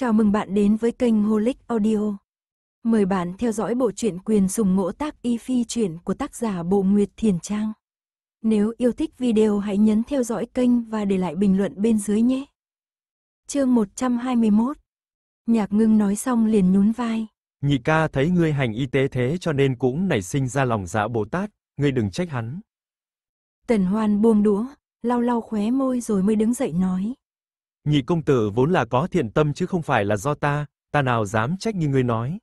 Chào mừng bạn đến với kênh Holic Audio. Mời bạn theo dõi bộ truyện quyền sùng ngỗ tác y phi truyện của tác giả Bộ Nguyệt Thiền Trang. Nếu yêu thích video hãy nhấn theo dõi kênh và để lại bình luận bên dưới nhé. Chương 121 Nhạc ngưng nói xong liền nhún vai. Nhị ca thấy ngươi hành y tế thế cho nên cũng nảy sinh ra lòng dạ Bồ Tát, ngươi đừng trách hắn. Tần Hoan buông đũa, lau lau khóe môi rồi mới đứng dậy nói. Nhị công tử vốn là có thiện tâm chứ không phải là do ta, ta nào dám trách như ngươi nói.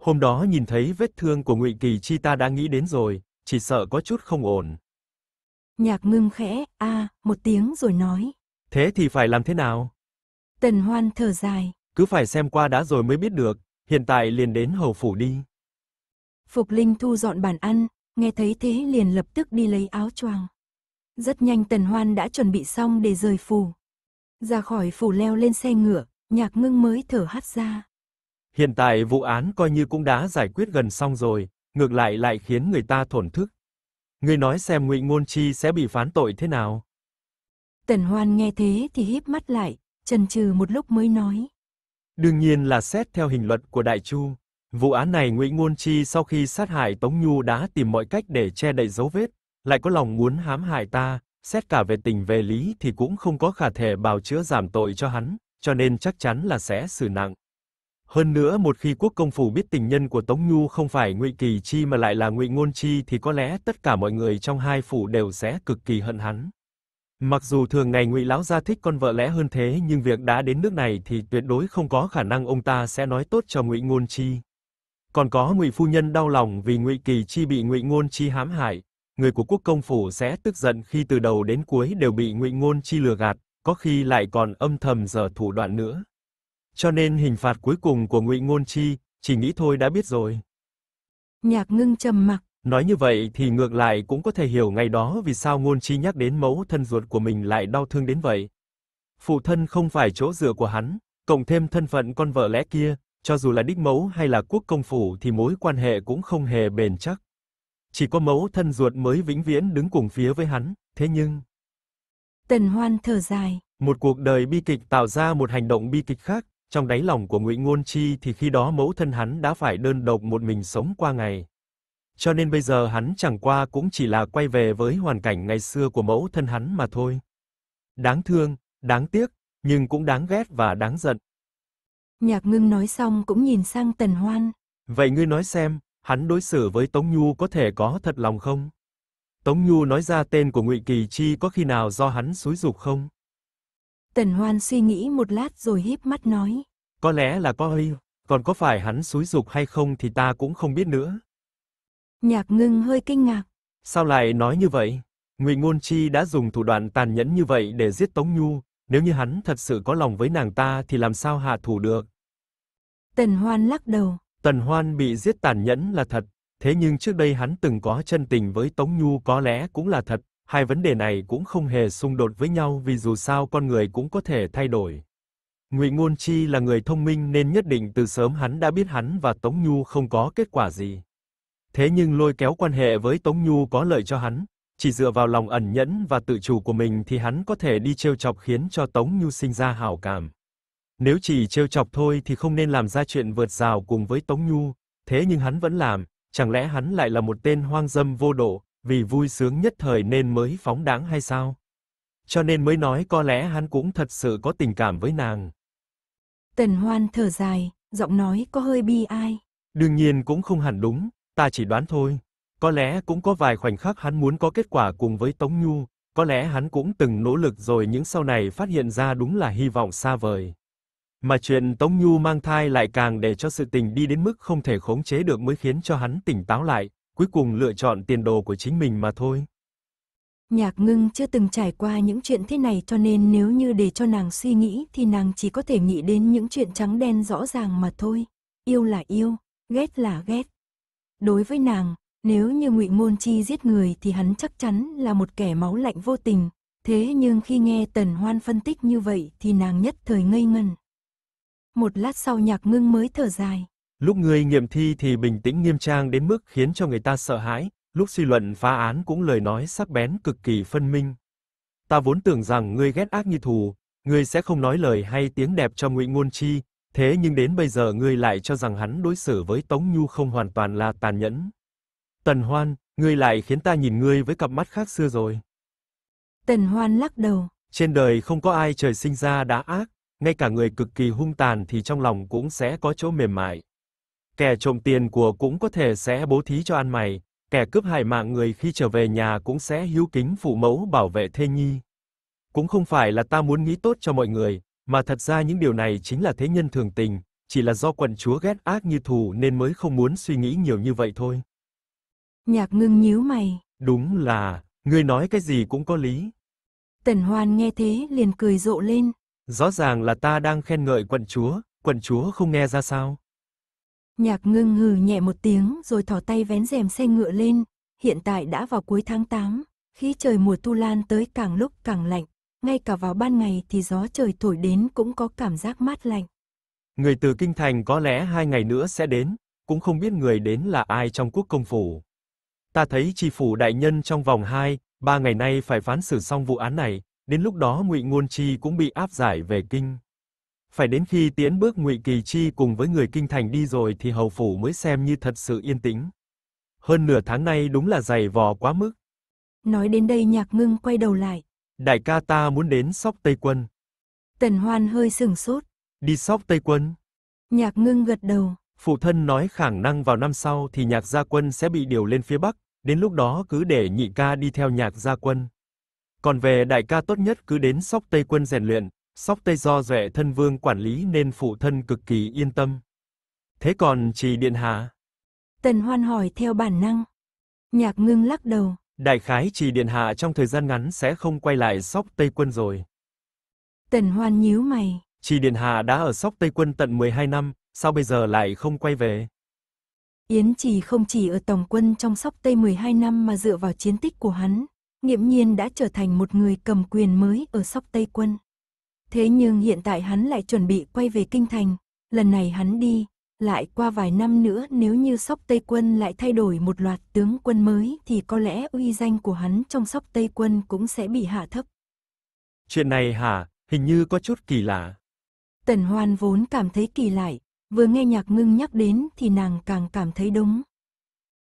Hôm đó nhìn thấy vết thương của Ngụy Kỳ Chi ta đã nghĩ đến rồi, chỉ sợ có chút không ổn. Nhạc ngưng khẽ, a một tiếng rồi nói. Thế thì phải làm thế nào? Tần Hoan thở dài. Cứ phải xem qua đã rồi mới biết được, hiện tại liền đến hầu phủ đi. Phục Linh thu dọn bàn ăn, nghe thấy thế liền lập tức đi lấy áo choàng. Rất nhanh Tần Hoan đã chuẩn bị xong để rời phủ. Ra khỏi phủ leo lên xe ngựa, nhạc ngưng mới thở hắt ra. Hiện tại vụ án coi như cũng đã giải quyết gần xong rồi, ngược lại lại khiến người ta thổn thức. người nói xem Ngụy Ngôn Chi sẽ bị phán tội thế nào? Tần Hoan nghe thế thì híp mắt lại, chần chừ một lúc mới nói. Đương nhiên là xét theo hình luật của Đại Chu. Vụ án này Ngụy Ngôn Chi sau khi sát hại Tống Nhu đã tìm mọi cách để che đậy dấu vết, lại có lòng muốn hãm hại ta, xét cả về tình về lý thì cũng không có khả thể bào chữa giảm tội cho hắn, cho nên chắc chắn là sẽ xử nặng. Hơn nữa một khi quốc công phủ biết tình nhân của Tống Nhu không phải Ngụy Kỳ Chi mà lại là Ngụy Ngôn Chi thì có lẽ tất cả mọi người trong hai phủ đều sẽ cực kỳ hận hắn. Mặc dù thường ngày Ngụy lão gia thích con vợ lẽ hơn thế nhưng việc đã đến nước này thì tuyệt đối không có khả năng ông ta sẽ nói tốt cho Ngụy Ngôn Chi. Còn có Ngụy phu nhân đau lòng vì Ngụy Kỳ Chi bị Ngụy Ngôn Chi hãm hại, người của quốc công phủ sẽ tức giận khi từ đầu đến cuối đều bị ngụy ngôn chi lừa gạt, có khi lại còn âm thầm giở thủ đoạn nữa. Cho nên hình phạt cuối cùng của Ngụy Ngôn Chi, chỉ nghĩ thôi đã biết rồi. Nhạc Ngưng trầm mặc. Nói như vậy thì ngược lại cũng có thể hiểu ngày đó vì sao Ngôn Chi nhắc đến mẫu thân ruột của mình lại đau thương đến vậy. Phụ thân không phải chỗ dựa của hắn, cộng thêm thân phận con vợ lẽ kia, cho dù là đích mẫu hay là quốc công phủ thì mối quan hệ cũng không hề bền chắc chỉ có mẫu thân ruột mới vĩnh viễn đứng cùng phía với hắn, thế nhưng... Tần Hoan thở dài. Một cuộc đời bi kịch tạo ra một hành động bi kịch khác, trong đáy lòng của Ngụy Ngôn Chi thì khi đó mẫu thân hắn đã phải đơn độc một mình sống qua ngày. Cho nên bây giờ hắn chẳng qua cũng chỉ là quay về với hoàn cảnh ngày xưa của mẫu thân hắn mà thôi. Đáng thương, đáng tiếc, nhưng cũng đáng ghét và đáng giận. Nhạc Ngưng nói xong cũng nhìn sang Tần Hoan. Vậy ngươi nói xem, hắn đối xử với Tống Nhu có thể có thật lòng không? Tống Nhu nói ra tên của Ngụy Kỳ Chi có khi nào do hắn xúi dục không? Tần Hoan suy nghĩ một lát rồi híp mắt nói, có lẽ là có hơi, còn có phải hắn xúi dục hay không thì ta cũng không biết nữa. Nhạc Ngưng hơi kinh ngạc, sao lại nói như vậy? Ngụy Ngôn Chi đã dùng thủ đoạn tàn nhẫn như vậy để giết Tống Nhu, nếu như hắn thật sự có lòng với nàng ta thì làm sao hạ thủ được? Tần Hoan lắc đầu, Tần Hoan bị giết tàn nhẫn là thật, thế nhưng trước đây hắn từng có chân tình với Tống Nhu có lẽ cũng là thật, hai vấn đề này cũng không hề xung đột với nhau vì dù sao con người cũng có thể thay đổi. Ngụy Ngôn Chi là người thông minh nên nhất định từ sớm hắn đã biết hắn và Tống Nhu không có kết quả gì. Thế nhưng lôi kéo quan hệ với Tống Nhu có lợi cho hắn, chỉ dựa vào lòng ẩn nhẫn và tự chủ của mình thì hắn có thể đi trêu chọc khiến cho Tống Nhu sinh ra hảo cảm. Nếu chỉ trêu chọc thôi thì không nên làm ra chuyện vượt rào cùng với Tống Nhu, thế nhưng hắn vẫn làm, chẳng lẽ hắn lại là một tên hoang dâm vô độ, vì vui sướng nhất thời nên mới phóng đáng hay sao? Cho nên mới nói có lẽ hắn cũng thật sự có tình cảm với nàng. Tần Hoan thở dài, giọng nói có hơi bi ai. Đương nhiên cũng không hẳn đúng, ta chỉ đoán thôi. Có lẽ cũng có vài khoảnh khắc hắn muốn có kết quả cùng với Tống Nhu, có lẽ hắn cũng từng nỗ lực rồi những sau này phát hiện ra đúng là hy vọng xa vời mà chuyện Tống Nhu mang thai lại càng để cho sự tình đi đến mức không thể khống chế được mới khiến cho hắn tỉnh táo lại, cuối cùng lựa chọn tiền đồ của chính mình mà thôi. Nhạc ngưng chưa từng trải qua những chuyện thế này cho nên nếu như để cho nàng suy nghĩ thì nàng chỉ có thể nghĩ đến những chuyện trắng đen rõ ràng mà thôi. Yêu là yêu, ghét là ghét. Đối với nàng, nếu như ngụy Môn Chi giết người thì hắn chắc chắn là một kẻ máu lạnh vô tình. Thế nhưng khi nghe Tần Hoan phân tích như vậy thì nàng nhất thời ngây ngần một lát sau nhạc ngưng mới thở dài. Lúc ngươi nghiệm thi thì bình tĩnh nghiêm trang đến mức khiến cho người ta sợ hãi, lúc suy luận phá án cũng lời nói sắc bén cực kỳ phân minh. Ta vốn tưởng rằng ngươi ghét ác như thù, ngươi sẽ không nói lời hay tiếng đẹp cho Ngụy Ngôn Chi, thế nhưng đến bây giờ ngươi lại cho rằng hắn đối xử với Tống Nhu không hoàn toàn là tàn nhẫn. Tần Hoan, ngươi lại khiến ta nhìn ngươi với cặp mắt khác xưa rồi. Tần Hoan lắc đầu. Trên đời không có ai trời sinh ra đã ác, ngay cả người cực kỳ hung tàn thì trong lòng cũng sẽ có chỗ mềm mại. Kẻ trộm tiền của cũng có thể sẽ bố thí cho ăn mày, kẻ cướp hại mạng người khi trở về nhà cũng sẽ hiếu kính phụ mẫu bảo vệ thê nhi. Cũng không phải là ta muốn nghĩ tốt cho mọi người, mà thật ra những điều này chính là thế nhân thường tình, chỉ là do quận chúa ghét ác như thù nên mới không muốn suy nghĩ nhiều như vậy thôi. Nhạc ngưng nhíu mày. Đúng là, ngươi nói cái gì cũng có lý. Tần Hoan nghe thế liền cười rộ lên. Rõ ràng là ta đang khen ngợi quận chúa, quận chúa không nghe ra sao? Nhạc ngưng ngừ nhẹ một tiếng rồi thỏ tay vén rèm xe ngựa lên, hiện tại đã vào cuối tháng 8, khi trời mùa tu lan tới càng lúc càng lạnh, ngay cả vào ban ngày thì gió trời thổi đến cũng có cảm giác mát lạnh. Người từ kinh thành có lẽ hai ngày nữa sẽ đến, cũng không biết người đến là ai trong quốc công phủ. Ta thấy tri phủ đại nhân trong vòng 2, 3 ngày nay phải phán xử xong vụ án này, Đến lúc đó Ngụy Ngôn Chi cũng bị áp giải về kinh. Phải đến khi tiễn bước Ngụy Kỳ Chi cùng với người kinh thành đi rồi thì hầu phủ mới xem như thật sự yên tĩnh. Hơn nửa tháng nay đúng là dày vò quá mức. Nói đến đây Nhạc Ngưng quay đầu lại. Đại ca ta muốn đến Sóc Tây Quân. Tần Hoan hơi sừng sốt. Đi Sóc Tây Quân. Nhạc Ngưng gật đầu. Phụ thân nói khả năng vào năm sau thì Nhạc Gia Quân sẽ bị điều lên phía Bắc, đến lúc đó cứ để nhị ca đi theo Nhạc Gia Quân. Còn về đại ca tốt nhất cứ đến Sóc Tây Quân rèn luyện, Sóc Tây do rẻ thân vương quản lý nên phụ thân cực kỳ yên tâm. Thế còn trì điện hạ? Tần Hoan hỏi theo bản năng. Nhạc ngưng lắc đầu. Đại khái trì điện hạ trong thời gian ngắn sẽ không quay lại Sóc Tây Quân rồi. Tần Hoan nhíu mày. Trì điện hạ đã ở Sóc Tây Quân tận 12 năm, sao bây giờ lại không quay về? Yến Trì không chỉ ở tổng quân trong Sóc Tây 12 năm mà dựa vào chiến tích của hắn, nghiệm nhiên đã trở thành một người cầm quyền mới ở sóc Tây Quân. Thế nhưng hiện tại hắn lại chuẩn bị quay về Kinh Thành, lần này hắn đi, lại qua vài năm nữa nếu như sóc Tây Quân lại thay đổi một loạt tướng quân mới thì có lẽ uy danh của hắn trong sóc Tây Quân cũng sẽ bị hạ thấp. Chuyện này hả, hình như có chút kỳ lạ. Tần Hoan vốn cảm thấy kỳ lạ, vừa nghe nhạc ngưng nhắc đến thì nàng càng cảm thấy đúng.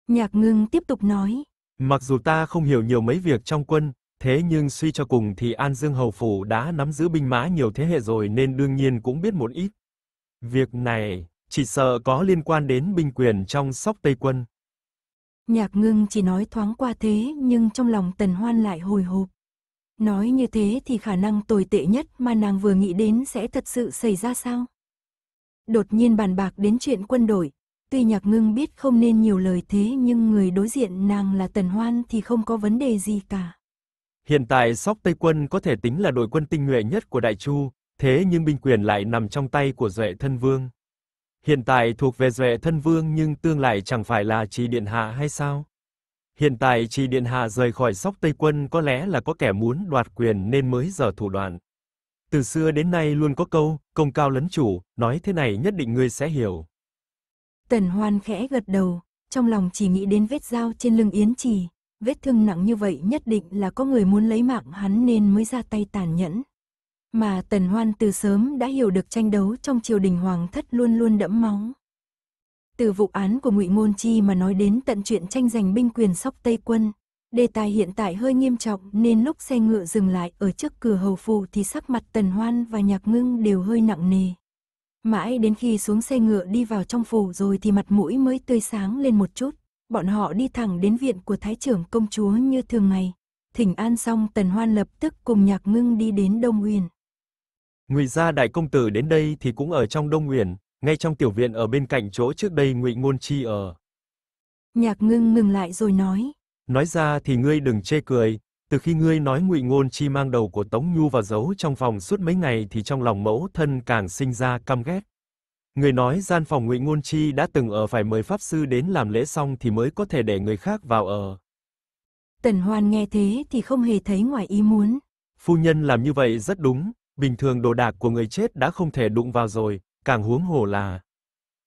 Nhạc ngưng tiếp tục nói, Mặc dù ta không hiểu nhiều mấy việc trong quân, thế nhưng suy cho cùng thì An Dương Hầu Phủ đã nắm giữ binh mã nhiều thế hệ rồi nên đương nhiên cũng biết một ít. Việc này, chỉ sợ có liên quan đến binh quyền trong sóc Tây Quân. Nhạc ngưng chỉ nói thoáng qua thế nhưng trong lòng tần hoan lại hồi hộp. Nói như thế thì khả năng tồi tệ nhất mà nàng vừa nghĩ đến sẽ thật sự xảy ra sao? Đột nhiên bàn bạc đến chuyện quân đội, Tuy nhạc ngưng biết không nên nhiều lời thế nhưng người đối diện nàng là Tần Hoan thì không có vấn đề gì cả. Hiện tại Sóc Tây Quân có thể tính là đội quân tinh nhuệ nhất của Đại Chu, thế nhưng binh quyền lại nằm trong tay của Duệ Thân Vương. Hiện tại thuộc về Duệ Thân Vương nhưng tương lai chẳng phải là Trì Điện Hạ hay sao? Hiện tại Trì Điện Hạ rời khỏi Sóc Tây Quân có lẽ là có kẻ muốn đoạt quyền nên mới giờ thủ đoạn. Từ xưa đến nay luôn có câu, công cao lấn chủ, nói thế này nhất định ngươi sẽ hiểu. Tần Hoan khẽ gật đầu, trong lòng chỉ nghĩ đến vết dao trên lưng Yến Trì, vết thương nặng như vậy nhất định là có người muốn lấy mạng hắn nên mới ra tay tàn nhẫn. Mà Tần Hoan từ sớm đã hiểu được tranh đấu trong triều đình hoàng thất luôn luôn đẫm máu. Từ vụ án của Ngụy Ngôn Chi mà nói đến tận chuyện tranh giành binh quyền sóc Tây quân, đề tài hiện tại hơi nghiêm trọng nên lúc xe ngựa dừng lại ở trước cửa hầu phủ thì sắc mặt Tần Hoan và Nhạc Ngưng đều hơi nặng nề. Mãi đến khi xuống xe ngựa đi vào trong phủ rồi thì mặt mũi mới tươi sáng lên một chút. Bọn họ đi thẳng đến viện của thái trưởng công chúa như thường ngày. Thỉnh an xong tần hoan lập tức cùng nhạc ngưng đi đến Đông Uyển. Ngụy gia đại công tử đến đây thì cũng ở trong Đông Uyển, ngay trong tiểu viện ở bên cạnh chỗ trước đây Ngụy Ngôn Chi ở. Nhạc ngưng ngừng lại rồi nói. Nói ra thì ngươi đừng chê cười, từ khi ngươi nói ngụy ngôn chi mang đầu của Tống Nhu vào giấu trong phòng suốt mấy ngày thì trong lòng mẫu thân càng sinh ra căm ghét. Người nói gian phòng Ngụy Ngôn Chi đã từng ở phải mời pháp sư đến làm lễ xong thì mới có thể để người khác vào ở. Tần Hoan nghe thế thì không hề thấy ngoài ý muốn. Phu nhân làm như vậy rất đúng, bình thường đồ đạc của người chết đã không thể đụng vào rồi, càng huống hồ là.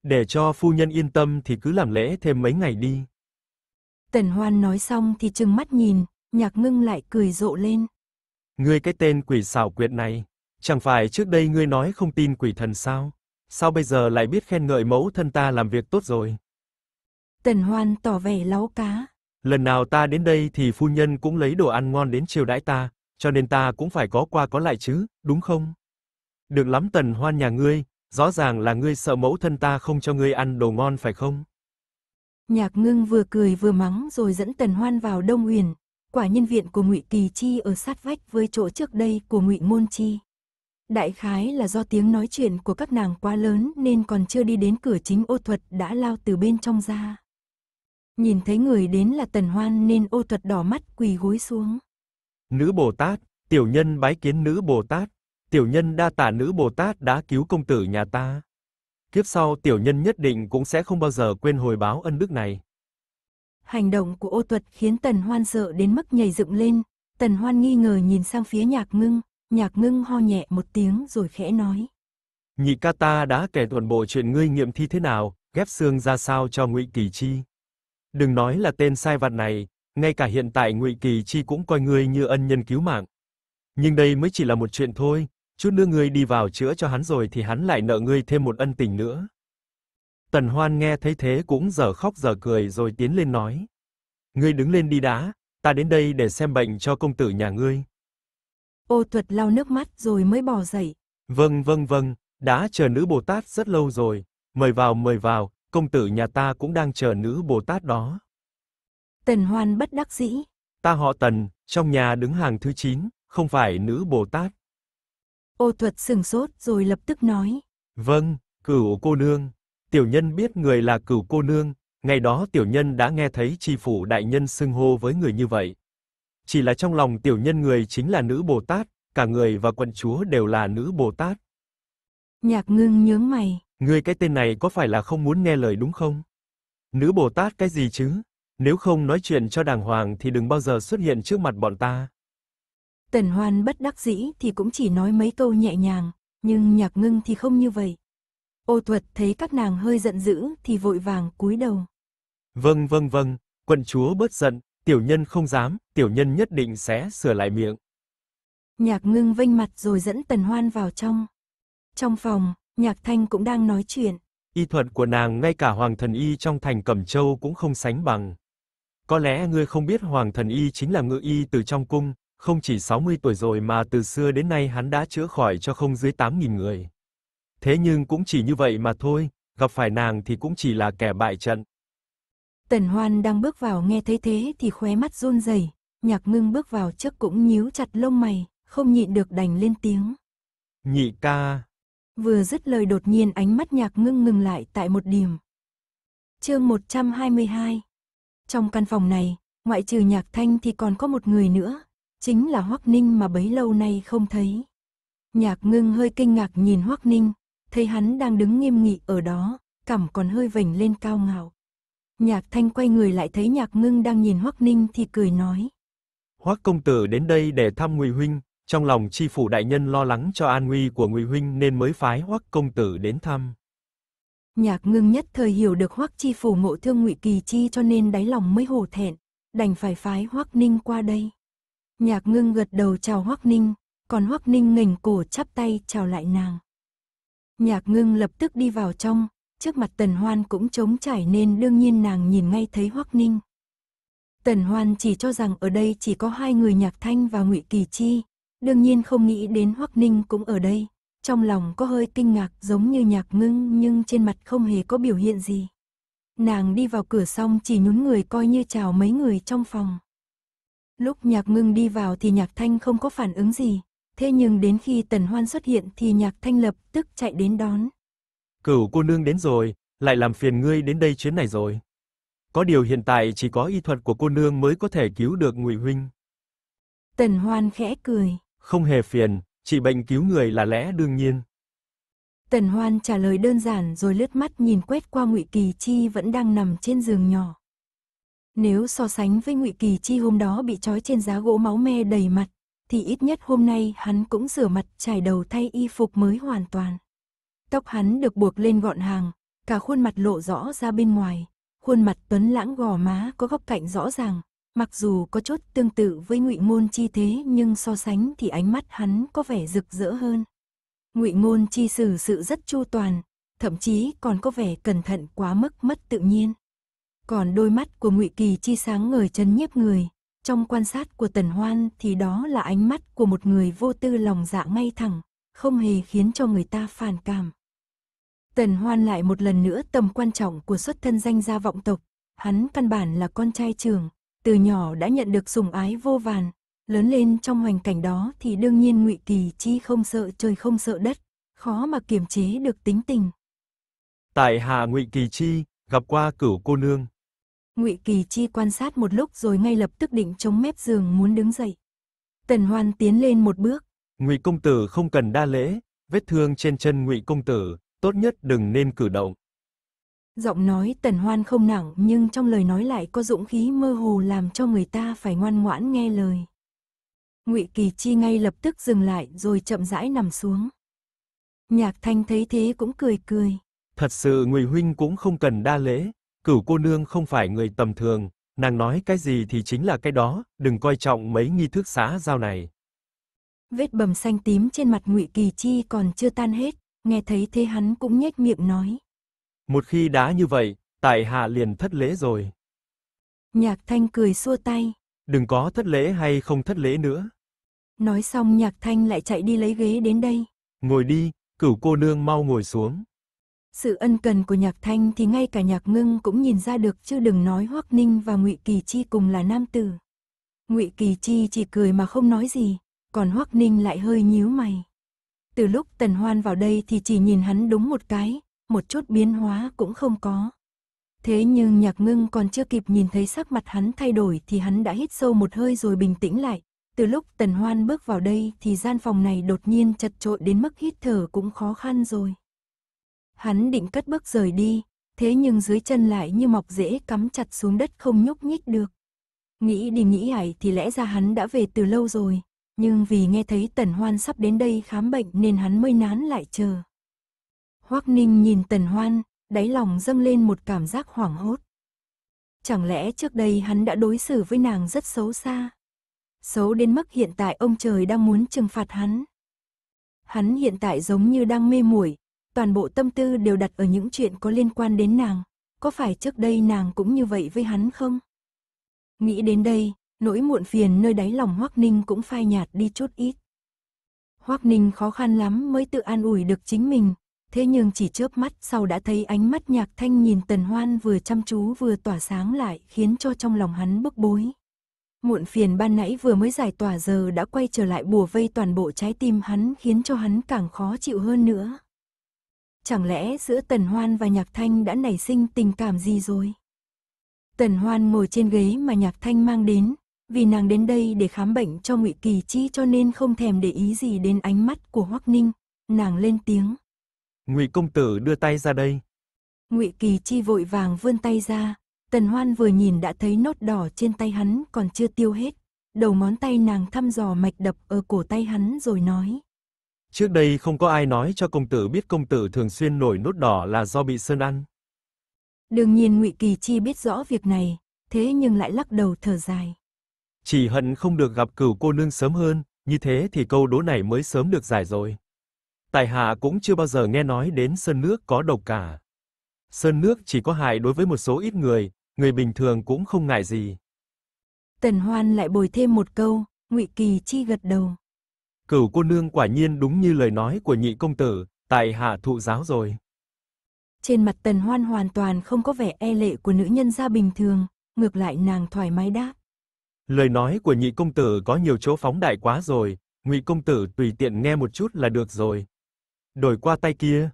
Để cho phu nhân yên tâm thì cứ làm lễ thêm mấy ngày đi. Tần Hoan nói xong thì trừng mắt nhìn, nhạc ngưng lại cười rộ lên. Ngươi cái tên quỷ xảo quyệt này, chẳng phải trước đây ngươi nói không tin quỷ thần sao? Sao bây giờ lại biết khen ngợi mẫu thân ta làm việc tốt rồi? Tần Hoan tỏ vẻ láo cá. Lần nào ta đến đây thì phu nhân cũng lấy đồ ăn ngon đến chiều đãi ta, cho nên ta cũng phải có qua có lại chứ, đúng không? Được lắm Tần Hoan nhà ngươi, rõ ràng là ngươi sợ mẫu thân ta không cho ngươi ăn đồ ngon phải không? Nhạc ngưng vừa cười vừa mắng rồi dẫn Tần Hoan vào Đông Uyển quả nhân viện của ngụy tỳ chi ở sát vách với chỗ trước đây của ngụy môn chi đại khái là do tiếng nói chuyện của các nàng quá lớn nên còn chưa đi đến cửa chính ô thuật đã lao từ bên trong ra nhìn thấy người đến là tần hoan nên ô thuật đỏ mắt quỳ gối xuống nữ bồ tát tiểu nhân bái kiến nữ bồ tát tiểu nhân đa tả nữ bồ tát đã cứu công tử nhà ta kiếp sau tiểu nhân nhất định cũng sẽ không bao giờ quên hồi báo ân đức này Hành động của ô tuật khiến Tần Hoan sợ đến mức nhảy dựng lên. Tần Hoan nghi ngờ nhìn sang phía nhạc ngưng, nhạc ngưng ho nhẹ một tiếng rồi khẽ nói. Nhị ca ta đã kể toàn bộ chuyện ngươi nghiệm thi thế nào, ghép xương ra sao cho Ngụy Kỳ Chi. Đừng nói là tên sai vặt này, ngay cả hiện tại Ngụy Kỳ Chi cũng coi ngươi như ân nhân cứu mạng. Nhưng đây mới chỉ là một chuyện thôi, chút nữa ngươi đi vào chữa cho hắn rồi thì hắn lại nợ ngươi thêm một ân tình nữa. Tần Hoan nghe thấy thế cũng dở khóc dở cười rồi tiến lên nói. Ngươi đứng lên đi đã, ta đến đây để xem bệnh cho công tử nhà ngươi. Ô Tuật lau nước mắt rồi mới bỏ dậy. Vâng vâng vâng, đã chờ nữ Bồ Tát rất lâu rồi, mời vào mời vào, công tử nhà ta cũng đang chờ nữ Bồ Tát đó. Tần Hoan bất đắc dĩ. Ta họ Tần, trong nhà đứng hàng thứ 9, không phải nữ Bồ Tát. Ô Thuật sừng sốt rồi lập tức nói. Vâng, cửu cô nương. Tiểu nhân biết người là cửu cô nương, ngày đó tiểu nhân đã nghe thấy chi phủ đại nhân xưng hô với người như vậy. Chỉ là trong lòng tiểu nhân người chính là nữ Bồ Tát, cả người và quận chúa đều là nữ Bồ Tát. Nhạc ngưng nhướng mày. Ngươi cái tên này có phải là không muốn nghe lời đúng không? Nữ Bồ Tát cái gì chứ? Nếu không nói chuyện cho đàng hoàng thì đừng bao giờ xuất hiện trước mặt bọn ta. Tần Hoan bất đắc dĩ thì cũng chỉ nói mấy câu nhẹ nhàng, nhưng nhạc ngưng thì không như vậy. Ô thuật thấy các nàng hơi giận dữ thì vội vàng cúi đầu. Vâng vâng vâng, quận chúa bớt giận, tiểu nhân không dám, tiểu nhân nhất định sẽ sửa lại miệng. Nhạc ngưng vênh mặt rồi dẫn tần hoan vào trong. Trong phòng, nhạc thanh cũng đang nói chuyện. Y thuật của nàng ngay cả hoàng thần y trong thành Cẩm Châu cũng không sánh bằng. Có lẽ ngươi không biết hoàng thần y chính là ngự y từ trong cung, không chỉ 60 tuổi rồi mà từ xưa đến nay hắn đã chữa khỏi cho không dưới 8.000 người. Thế nhưng cũng chỉ như vậy mà thôi, gặp phải nàng thì cũng chỉ là kẻ bại trận. Tần Hoan đang bước vào nghe thấy thế thì khóe mắt run rẩy, Nhạc Ngưng bước vào trước cũng nhíu chặt lông mày, không nhịn được đành lên tiếng. Nhị ca. Vừa dứt lời đột nhiên ánh mắt Nhạc Ngưng ngừng lại tại một điểm. Chương 122. Trong căn phòng này, ngoại trừ Nhạc Thanh thì còn có một người nữa, chính là Hoắc Ninh mà bấy lâu nay không thấy. Nhạc Ngưng hơi kinh ngạc nhìn Hoắc Ninh, thấy hắn đang đứng nghiêm nghị ở đó, cằm còn hơi vểnh lên cao ngạo. Nhạc thanh quay người lại thấy nhạc ngưng đang nhìn Hoắc Ninh thì cười nói. Hoắc công tử đến đây để thăm Ngụy Huynh, trong lòng chi phủ đại nhân lo lắng cho an nguy của Ngụy Huynh nên mới phái Hoắc công tử đến thăm. Nhạc ngưng nhất thời hiểu được Hoắc chi phủ ngộ thương Ngụy Kỳ Chi cho nên đáy lòng mới hổ thẹn, đành phải phái Hoắc Ninh qua đây. Nhạc ngưng gật đầu chào Hoắc Ninh, còn Hoắc Ninh nghênh cổ chắp tay chào lại nàng. Nhạc ngưng lập tức đi vào trong, trước mặt tần hoan cũng trống trải nên đương nhiên nàng nhìn ngay thấy Hoắc Ninh. Tần hoan chỉ cho rằng ở đây chỉ có hai người nhạc thanh và ngụy Kỳ Chi, đương nhiên không nghĩ đến Hoắc Ninh cũng ở đây. Trong lòng có hơi kinh ngạc giống như nhạc ngưng nhưng trên mặt không hề có biểu hiện gì. Nàng đi vào cửa xong chỉ nhún người coi như chào mấy người trong phòng. Lúc nhạc ngưng đi vào thì nhạc thanh không có phản ứng gì, thế nhưng đến khi Tần Hoan xuất hiện thì Nhạc Thanh lập tức chạy đến đón. Cửu cô nương đến rồi, lại làm phiền ngươi đến đây chuyến này rồi. Có điều hiện tại chỉ có y thuật của cô nương mới có thể cứu được Ngụy huynh. Tần Hoan khẽ cười. Không hề phiền, trị bệnh cứu người là lẽ đương nhiên. Tần Hoan trả lời đơn giản rồi lướt mắt nhìn quét qua Ngụy Kỳ Chi vẫn đang nằm trên giường nhỏ. Nếu so sánh với Ngụy Kỳ Chi hôm đó bị trói trên giá gỗ máu me đầy mặt, thì ít nhất hôm nay hắn cũng rửa mặt trải đầu thay y phục mới hoàn toàn. Tóc hắn được buộc lên gọn hàng, cả khuôn mặt lộ rõ ra bên ngoài, khuôn mặt tuấn lãng gò má có góc cạnh rõ ràng, mặc dù có chút tương tự với ngụy ngôn chi thế nhưng so sánh thì ánh mắt hắn có vẻ rực rỡ hơn. Ngụy ngôn chi xử sự rất chu toàn, thậm chí còn có vẻ cẩn thận quá mức mất tự nhiên. Còn đôi mắt của Ngụy Kỳ chi sáng ngời chấn nhiếp người, trong quan sát của Tần Hoan thì đó là ánh mắt của một người vô tư lòng dạ ngay thẳng, không hề khiến cho người ta phản cảm. Tần Hoan lại một lần nữa tầm quan trọng của xuất thân danh gia vọng tộc, hắn căn bản là con trai trường, từ nhỏ đã nhận được sủng ái vô vàn, lớn lên trong hoàn cảnh đó thì đương nhiên Ngụy Kỳ chi không sợ trời không sợ đất, khó mà kiềm chế được tính tình. Tại Hạ Ngụy Kỳ Chi, gặp qua cửu cô nương. Ngụy Kỳ Chi quan sát một lúc rồi ngay lập tức định chống mép giường muốn đứng dậy. Tần Hoan tiến lên một bước. Ngụy công tử không cần đa lễ, vết thương trên chân Ngụy công tử, tốt nhất đừng nên cử động. Giọng nói Tần Hoan không nặng nhưng trong lời nói lại có dũng khí mơ hồ làm cho người ta phải ngoan ngoãn nghe lời. Ngụy Kỳ Chi ngay lập tức dừng lại rồi chậm rãi nằm xuống. Nhạc Thanh thấy thế cũng cười cười. Thật sự Ngụy huynh cũng không cần đa lễ, Cửu cô nương không phải người tầm thường, nàng nói cái gì thì chính là cái đó, đừng coi trọng mấy nghi thức xã giao này. Vết bầm xanh tím trên mặt Ngụy Kỳ Chi còn chưa tan hết, nghe thấy thế hắn cũng nhếch miệng nói: "Một khi đã như vậy, tại hạ liền thất lễ rồi." Nhạc Thanh cười xua tay: "Đừng có thất lễ hay không thất lễ nữa." Nói xong Nhạc Thanh lại chạy đi lấy ghế đến đây. "Ngồi đi, Cửu cô nương mau ngồi xuống." Sự ân cần của nhạc thanh thì ngay cả nhạc ngưng cũng nhìn ra được chứ đừng nói Hoắc Ninh và Ngụy Kỳ Chi cùng là nam tử. Ngụy Kỳ Chi chỉ cười mà không nói gì, còn Hoắc Ninh lại hơi nhíu mày. Từ lúc Tần Hoan vào đây thì chỉ nhìn hắn đúng một cái, một chút biến hóa cũng không có. Thế nhưng nhạc ngưng còn chưa kịp nhìn thấy sắc mặt hắn thay đổi thì hắn đã hít sâu một hơi rồi bình tĩnh lại. Từ lúc Tần Hoan bước vào đây thì gian phòng này đột nhiên chật trội đến mức hít thở cũng khó khăn rồi hắn định cất bước rời đi, thế nhưng dưới chân lại như mọc rễ cắm chặt xuống đất không nhúc nhích được. Nghĩ đi nghĩ hải thì lẽ ra hắn đã về từ lâu rồi, nhưng vì nghe thấy Tần Hoan sắp đến đây khám bệnh nên hắn mới nán lại chờ. Hoắc Ninh nhìn Tần Hoan, đáy lòng dâng lên một cảm giác hoảng hốt. Chẳng lẽ trước đây hắn đã đối xử với nàng rất xấu xa? Xấu đến mức hiện tại ông trời đang muốn trừng phạt hắn. Hắn hiện tại giống như đang mê muội, toàn bộ tâm tư đều đặt ở những chuyện có liên quan đến nàng. Có phải trước đây nàng cũng như vậy với hắn không? Nghĩ đến đây, nỗi muộn phiền nơi đáy lòng Hoắc Ninh cũng phai nhạt đi chút ít. Hoắc Ninh khó khăn lắm mới tự an ủi được chính mình, thế nhưng chỉ chớp mắt sau đã thấy ánh mắt Nhạc Thanh nhìn Tần Hoan vừa chăm chú vừa tỏa sáng lại, khiến cho trong lòng hắn bức bối. Muộn phiền ban nãy vừa mới giải tỏa giờ đã quay trở lại bùa vây toàn bộ trái tim hắn khiến cho hắn càng khó chịu hơn nữa chẳng lẽ giữa Tần Hoan và Nhạc Thanh đã nảy sinh tình cảm gì rồi? Tần Hoan ngồi trên ghế mà Nhạc Thanh mang đến, vì nàng đến đây để khám bệnh cho Ngụy Kỳ Chi cho nên không thèm để ý gì đến ánh mắt của Hoắc Ninh, nàng lên tiếng. "Ngụy công tử đưa tay ra đây." Ngụy Kỳ Chi vội vàng vươn tay ra, Tần Hoan vừa nhìn đã thấy nốt đỏ trên tay hắn còn chưa tiêu hết, đầu ngón tay nàng thăm dò mạch đập ở cổ tay hắn rồi nói: Trước đây không có ai nói cho công tử biết công tử thường xuyên nổi nốt đỏ là do bị sơn ăn. Đương nhiên Ngụy Kỳ Chi biết rõ việc này, thế nhưng lại lắc đầu thở dài. Chỉ hận không được gặp cửu cô nương sớm hơn, như thế thì câu đố này mới sớm được giải rồi. Tài hạ cũng chưa bao giờ nghe nói đến sơn nước có độc cả. Sơn nước chỉ có hại đối với một số ít người, người bình thường cũng không ngại gì. Tần Hoan lại bồi thêm một câu, Ngụy Kỳ Chi gật đầu cửu cô nương quả nhiên đúng như lời nói của nhị công tử, tại hạ thụ giáo rồi. Trên mặt tần hoan hoàn toàn không có vẻ e lệ của nữ nhân gia bình thường, ngược lại nàng thoải mái đáp. Lời nói của nhị công tử có nhiều chỗ phóng đại quá rồi, ngụy công tử tùy tiện nghe một chút là được rồi. Đổi qua tay kia.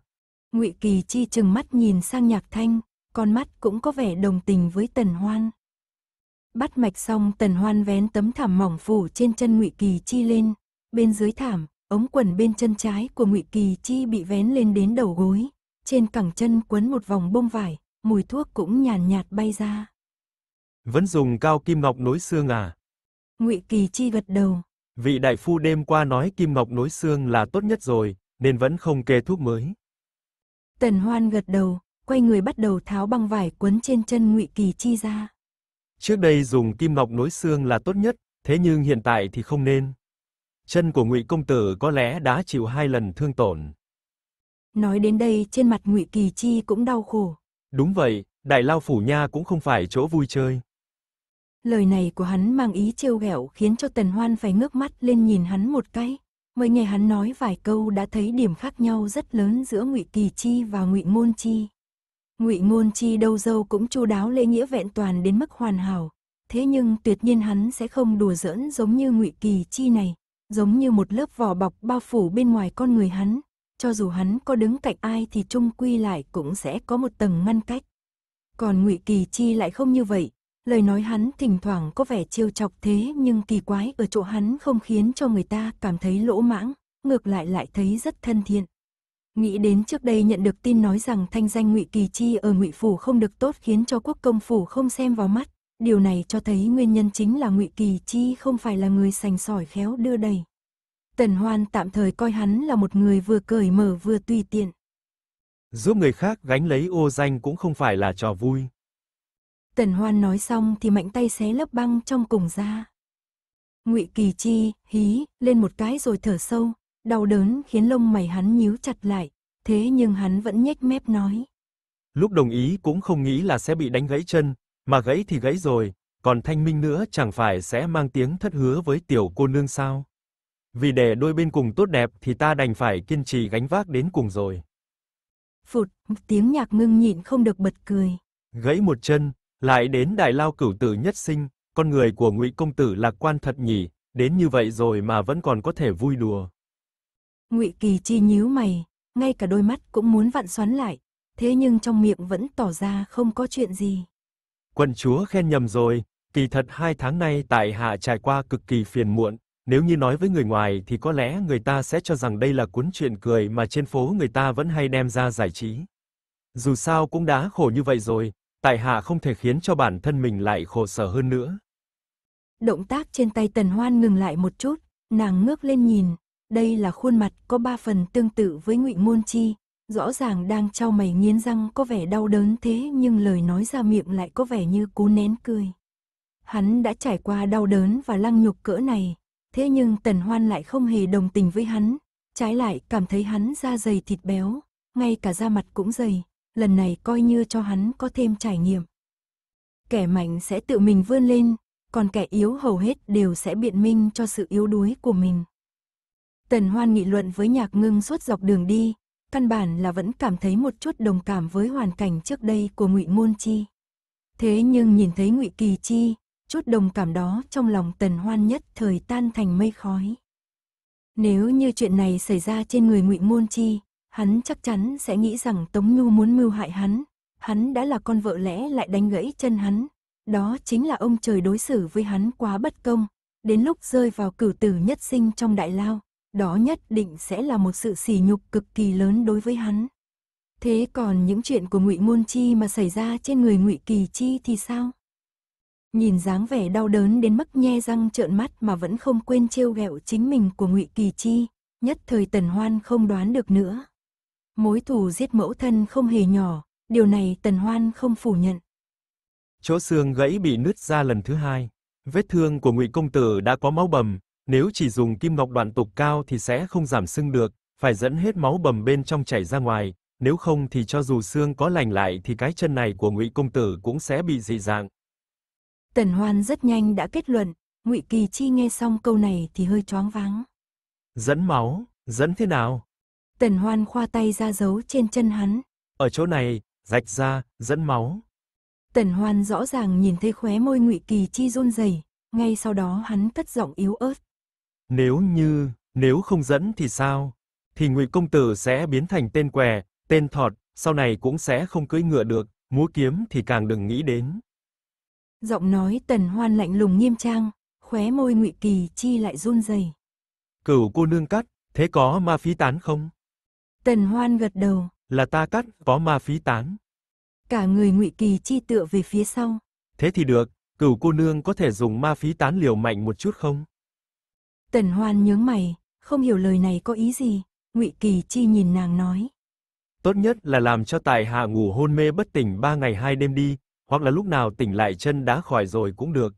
Ngụy Kỳ Chi chừng mắt nhìn sang Nhạc Thanh, con mắt cũng có vẻ đồng tình với Tần Hoan. Bắt mạch xong Tần Hoan vén tấm thảm mỏng phủ trên chân Ngụy Kỳ Chi lên, bên dưới thảm, ống quần bên chân trái của Ngụy Kỳ Chi bị vén lên đến đầu gối, trên cẳng chân quấn một vòng bông vải, mùi thuốc cũng nhàn nhạt, bay ra. Vẫn dùng cao kim ngọc nối xương à? Ngụy Kỳ Chi gật đầu. Vị đại phu đêm qua nói kim ngọc nối xương là tốt nhất rồi, nên vẫn không kê thuốc mới. Tần Hoan gật đầu, quay người bắt đầu tháo băng vải quấn trên chân Ngụy Kỳ Chi ra. Trước đây dùng kim ngọc nối xương là tốt nhất, thế nhưng hiện tại thì không nên chân của Ngụy công tử có lẽ đã chịu hai lần thương tổn. Nói đến đây, trên mặt Ngụy Kỳ Chi cũng đau khổ. Đúng vậy, Đại Lao phủ nha cũng không phải chỗ vui chơi. Lời này của hắn mang ý trêu ghẹo khiến cho Tần Hoan phải ngước mắt lên nhìn hắn một cái. Mới nghe hắn nói vài câu đã thấy điểm khác nhau rất lớn giữa Ngụy Kỳ Chi và Ngụy Ngôn Chi. Ngụy Ngôn Chi đâu dâu cũng chu đáo lễ nghĩa vẹn toàn đến mức hoàn hảo, thế nhưng tuyệt nhiên hắn sẽ không đùa giỡn giống như Ngụy Kỳ Chi này, giống như một lớp vỏ bọc bao phủ bên ngoài con người hắn, cho dù hắn có đứng cạnh ai thì chung quy lại cũng sẽ có một tầng ngăn cách. Còn Ngụy Kỳ Chi lại không như vậy, lời nói hắn thỉnh thoảng có vẻ trêu chọc thế nhưng kỳ quái ở chỗ hắn không khiến cho người ta cảm thấy lỗ mãng, ngược lại lại thấy rất thân thiện. Nghĩ đến trước đây nhận được tin nói rằng thanh danh Ngụy Kỳ Chi ở Ngụy phủ không được tốt khiến cho quốc công phủ không xem vào mắt, Điều này cho thấy nguyên nhân chính là ngụy Kỳ Chi không phải là người sành sỏi khéo đưa đẩy. Tần Hoan tạm thời coi hắn là một người vừa cởi mở vừa tùy tiện. Giúp người khác gánh lấy ô danh cũng không phải là trò vui. Tần Hoan nói xong thì mạnh tay xé lớp băng trong cùng ra. Ngụy Kỳ Chi hí lên một cái rồi thở sâu, đau đớn khiến lông mày hắn nhíu chặt lại, thế nhưng hắn vẫn nhếch mép nói. Lúc đồng ý cũng không nghĩ là sẽ bị đánh gãy chân, mà gãy thì gãy rồi, còn thanh minh nữa chẳng phải sẽ mang tiếng thất hứa với tiểu cô nương sao? Vì để đôi bên cùng tốt đẹp thì ta đành phải kiên trì gánh vác đến cùng rồi. Phụt, tiếng nhạc ngưng nhịn không được bật cười. Gãy một chân, lại đến đại lao cửu tử nhất sinh, con người của Ngụy công tử lạc quan thật nhỉ, đến như vậy rồi mà vẫn còn có thể vui đùa. Ngụy Kỳ chi nhíu mày, ngay cả đôi mắt cũng muốn vặn xoắn lại, thế nhưng trong miệng vẫn tỏ ra không có chuyện gì. Quận chúa khen nhầm rồi, kỳ thật hai tháng nay tại hạ trải qua cực kỳ phiền muộn, nếu như nói với người ngoài thì có lẽ người ta sẽ cho rằng đây là cuốn truyện cười mà trên phố người ta vẫn hay đem ra giải trí. Dù sao cũng đã khổ như vậy rồi, tại hạ không thể khiến cho bản thân mình lại khổ sở hơn nữa. Động tác trên tay Tần Hoan ngừng lại một chút, nàng ngước lên nhìn, đây là khuôn mặt có ba phần tương tự với Ngụy Môn Chi, rõ ràng đang trao mày nghiến răng có vẻ đau đớn thế nhưng lời nói ra miệng lại có vẻ như cú nén cười. Hắn đã trải qua đau đớn và lăng nhục cỡ này, thế nhưng Tần Hoan lại không hề đồng tình với hắn, trái lại cảm thấy hắn da dày thịt béo, ngay cả da mặt cũng dày, lần này coi như cho hắn có thêm trải nghiệm. Kẻ mạnh sẽ tự mình vươn lên, còn kẻ yếu hầu hết đều sẽ biện minh cho sự yếu đuối của mình. Tần Hoan nghị luận với Nhạc Ngưng suốt dọc đường đi, căn bản là vẫn cảm thấy một chút đồng cảm với hoàn cảnh trước đây của Ngụy Môn Chi. Thế nhưng nhìn thấy Ngụy Kỳ Chi, chút đồng cảm đó trong lòng Tần Hoan nhất thời tan thành mây khói. Nếu như chuyện này xảy ra trên người Ngụy Môn Chi, hắn chắc chắn sẽ nghĩ rằng Tống Nhu muốn mưu hại hắn, hắn đã là con vợ lẽ lại đánh gãy chân hắn, đó chính là ông trời đối xử với hắn quá bất công, đến lúc rơi vào cửu tử nhất sinh trong đại lao, đó nhất định sẽ là một sự sỉ nhục cực kỳ lớn đối với hắn. Thế còn những chuyện của Ngụy Môn Chi mà xảy ra trên người Ngụy Kỳ Chi thì sao? Nhìn dáng vẻ đau đớn đến mức nhe răng trợn mắt mà vẫn không quên trêu ghẹo chính mình của Ngụy Kỳ Chi, nhất thời Tần Hoan không đoán được nữa. Mối thù giết mẫu thân không hề nhỏ, điều này Tần Hoan không phủ nhận. Chỗ xương gãy bị nứt ra lần thứ hai, vết thương của Ngụy công tử đã có máu bầm, nếu chỉ dùng kim ngọc đoạn tục cao thì sẽ không giảm sưng được, phải dẫn hết máu bầm bên trong chảy ra ngoài, nếu không thì cho dù xương có lành lại thì cái chân này của Ngụy công tử cũng sẽ bị dị dạng. Tần Hoan rất nhanh đã kết luận, Ngụy Kỳ Chi nghe xong câu này thì hơi choáng váng. Dẫn máu, dẫn thế nào? Tần Hoan khoa tay ra dấu trên chân hắn. Ở chỗ này, rạch ra, dẫn máu. Tần Hoan rõ ràng nhìn thấy khóe môi Ngụy Kỳ Chi run rẩy, ngay sau đó hắn cất giọng yếu ớt. Nếu như, nếu không dẫn thì sao? Thì Ngụy công tử sẽ biến thành tên què, tên thọt, sau này cũng sẽ không cưỡi ngựa được, múa kiếm thì càng đừng nghĩ đến. Giọng nói Tần Hoan lạnh lùng nghiêm trang, khóe môi Ngụy Kỳ Chi lại run rẩy. Cửu cô nương cắt, thế có ma phí tán không? Tần Hoan gật đầu. Là ta cắt, có ma phí tán. Cả người Ngụy Kỳ Chi tựa về phía sau. Thế thì được, cửu cô nương có thể dùng ma phí tán liều mạnh một chút không? Tần Hoan nhướng mày, không hiểu lời này có ý gì, Ngụy Kỳ Chi nhìn nàng nói. Tốt nhất là làm cho tài hạ ngủ hôn mê bất tỉnh ba ngày hai đêm đi, hoặc là lúc nào tỉnh lại chân đã khỏi rồi cũng được.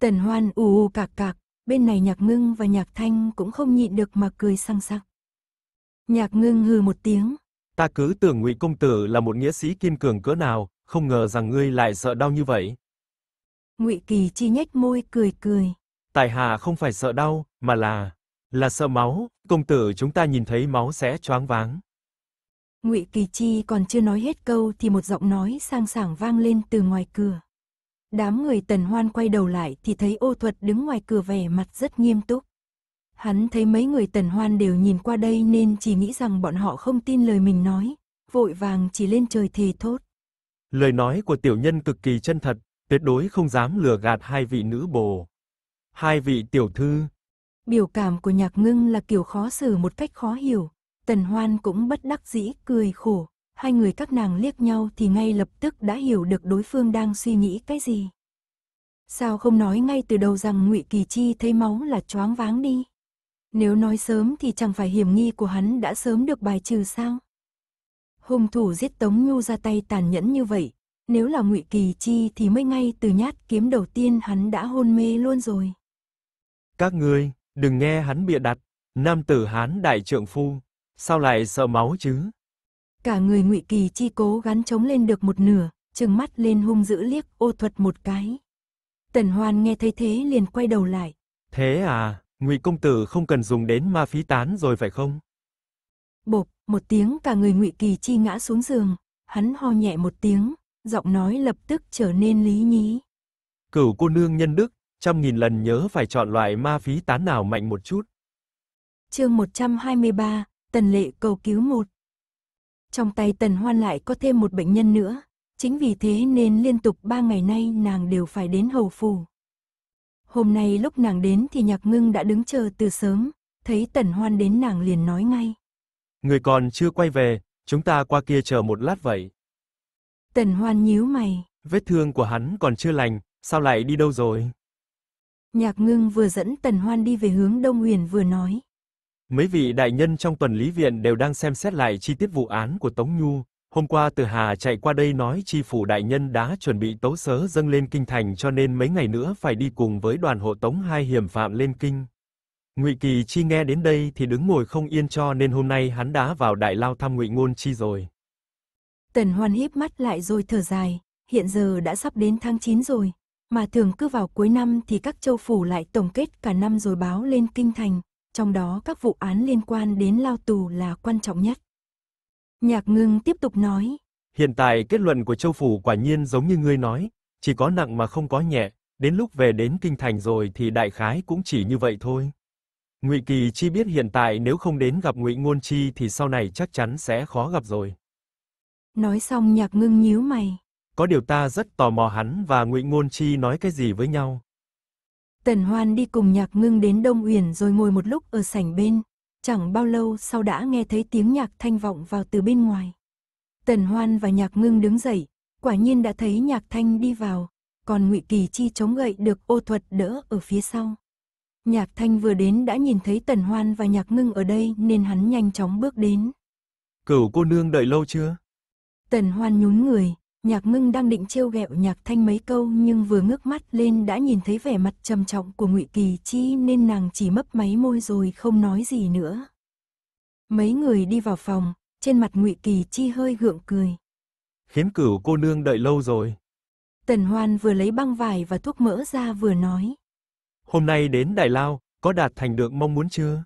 Tần Hoan ù ù cạc cạc, bên này Nhạc Ngưng và Nhạc Thanh cũng không nhịn được mà cười sang sặc. Nhạc Ngưng hừ một tiếng. Ta cứ tưởng Ngụy công tử là một nghĩa sĩ kiên cường cỡ nào, không ngờ rằng ngươi lại sợ đau như vậy. Ngụy Kỳ Chi nhếch môi cười cười. Tại hạ không phải sợ đau, mà là là sợ máu, công tử chúng ta nhìn thấy máu sẽ choáng váng. Ngụy Kỳ Chi còn chưa nói hết câu thì một giọng nói sang sảng vang lên từ ngoài cửa. Đám người Tần Hoan quay đầu lại thì thấy Ô Thuật đứng ngoài cửa vẻ mặt rất nghiêm túc. Hắn thấy mấy người Tần Hoan đều nhìn qua đây nên chỉ nghĩ rằng bọn họ không tin lời mình nói, vội vàng chỉ lên trời thề thốt. Lời nói của tiểu nhân cực kỳ chân thật, tuyệt đối không dám lừa gạt hai vị nữ bồ. Hai vị tiểu thư. Biểu cảm của nhạc ngưng là kiểu khó xử một cách khó hiểu. Tần Hoan cũng bất đắc dĩ, cười khổ. Hai người các nàng liếc nhau thì ngay lập tức đã hiểu được đối phương đang suy nghĩ cái gì. Sao không nói ngay từ đầu rằng ngụy Kỳ Chi thấy máu là choáng váng đi. Nếu nói sớm thì chẳng phải hiểm nghi của hắn đã sớm được bài trừ sao? Hung thủ giết Tống Nhu ra tay tàn nhẫn như vậy, nếu là ngụy Kỳ Chi thì mới ngay từ nhát kiếm đầu tiên hắn đã hôn mê luôn rồi. Các ngươi, đừng nghe hắn bịa đặt, nam tử Hán đại trượng phu, sao lại sợ máu chứ? Cả người Ngụy Kỳ Chi cố gắng chống lên được một nửa, trừng mắt lên hung dữ liếc ô thuật một cái. Tần Hoan nghe thấy thế liền quay đầu lại. Thế à, Ngụy công tử không cần dùng đến ma phí tán rồi phải không? Bộp, một tiếng cả người Ngụy Kỳ Chi ngã xuống giường, hắn ho nhẹ một tiếng, giọng nói lập tức trở nên lý nhí. Cửu cô nương nhân đức, trăm nghìn lần nhớ phải chọn loại ma phí tán nào mạnh một chút. Chương 123, Tần Lệ cầu cứu một. Trong tay Tần Hoan lại có thêm một bệnh nhân nữa, chính vì thế nên liên tục ba ngày nay nàng đều phải đến hầu phủ. Hôm nay lúc nàng đến thì Nhạc Ngưng đã đứng chờ từ sớm, thấy Tần Hoan đến nàng liền nói ngay. Người còn chưa quay về, chúng ta qua kia chờ một lát vậy. Tần Hoan nhíu mày. Vết thương của hắn còn chưa lành, sao lại đi đâu rồi? Nhạc ngưng vừa dẫn Tần Hoan đi về hướng Đông Huyền vừa nói. Mấy vị đại nhân trong tuần lý viện đều đang xem xét lại chi tiết vụ án của Tống Nhu. Hôm qua Từ Hà chạy qua đây nói chi phủ đại nhân đã chuẩn bị tấu sớ dâng lên kinh thành cho nên mấy ngày nữa phải đi cùng với đoàn hộ tống hai hiểm phạm lên kinh. Ngụy Kỳ Chi nghe đến đây thì đứng ngồi không yên cho nên hôm nay hắn đã vào đại lao thăm Ngụy Ngôn Chi rồi. Tần Hoan híp mắt lại rồi thở dài, hiện giờ đã sắp đến tháng 9 rồi, mà thường cứ vào cuối năm thì các châu phủ lại tổng kết cả năm rồi báo lên kinh thành, trong đó các vụ án liên quan đến lao tù là quan trọng nhất. Nhạc ngưng tiếp tục nói. Hiện tại kết luận của châu phủ quả nhiên giống như ngươi nói, chỉ có nặng mà không có nhẹ, đến lúc về đến kinh thành rồi thì đại khái cũng chỉ như vậy thôi. Ngụy Kỳ Chi biết hiện tại nếu không đến gặp Ngụy Ngôn Chi thì sau này chắc chắn sẽ khó gặp rồi. Nói xong Nhạc Ngưng nhíu mày có điều ta rất tò mò hắn và Ngụy Ngôn Chi nói cái gì với nhau. Tần Hoan đi cùng Nhạc Ngưng đến Đông Uyển rồi ngồi một lúc ở sảnh bên, chẳng bao lâu sau đã nghe thấy tiếng nhạc thanh vọng vào từ bên ngoài. Tần Hoan và Nhạc Ngưng đứng dậy, quả nhiên đã thấy Nhạc Thanh đi vào, còn Ngụy Kỳ Chi chống gậy được Ô Thuật đỡ ở phía sau. Nhạc Thanh vừa đến đã nhìn thấy Tần Hoan và Nhạc Ngưng ở đây nên hắn nhanh chóng bước đến. Cửu cô nương đợi lâu chưa? Tần Hoan nhún người, Nhạc Mưng đang định trêu ghẹo Nhạc Thanh mấy câu nhưng vừa ngước mắt lên đã nhìn thấy vẻ mặt trầm trọng của Ngụy Kỳ Chi nên nàng chỉ mấp máy môi rồi không nói gì nữa. Mấy người đi vào phòng, trên mặt Ngụy Kỳ Chi hơi gượng cười. Khiến cửu cô nương đợi lâu rồi. Tần Hoan vừa lấy băng vải và thuốc mỡ ra vừa nói. Hôm nay đến Đại Lao, có đạt thành được mong muốn chưa?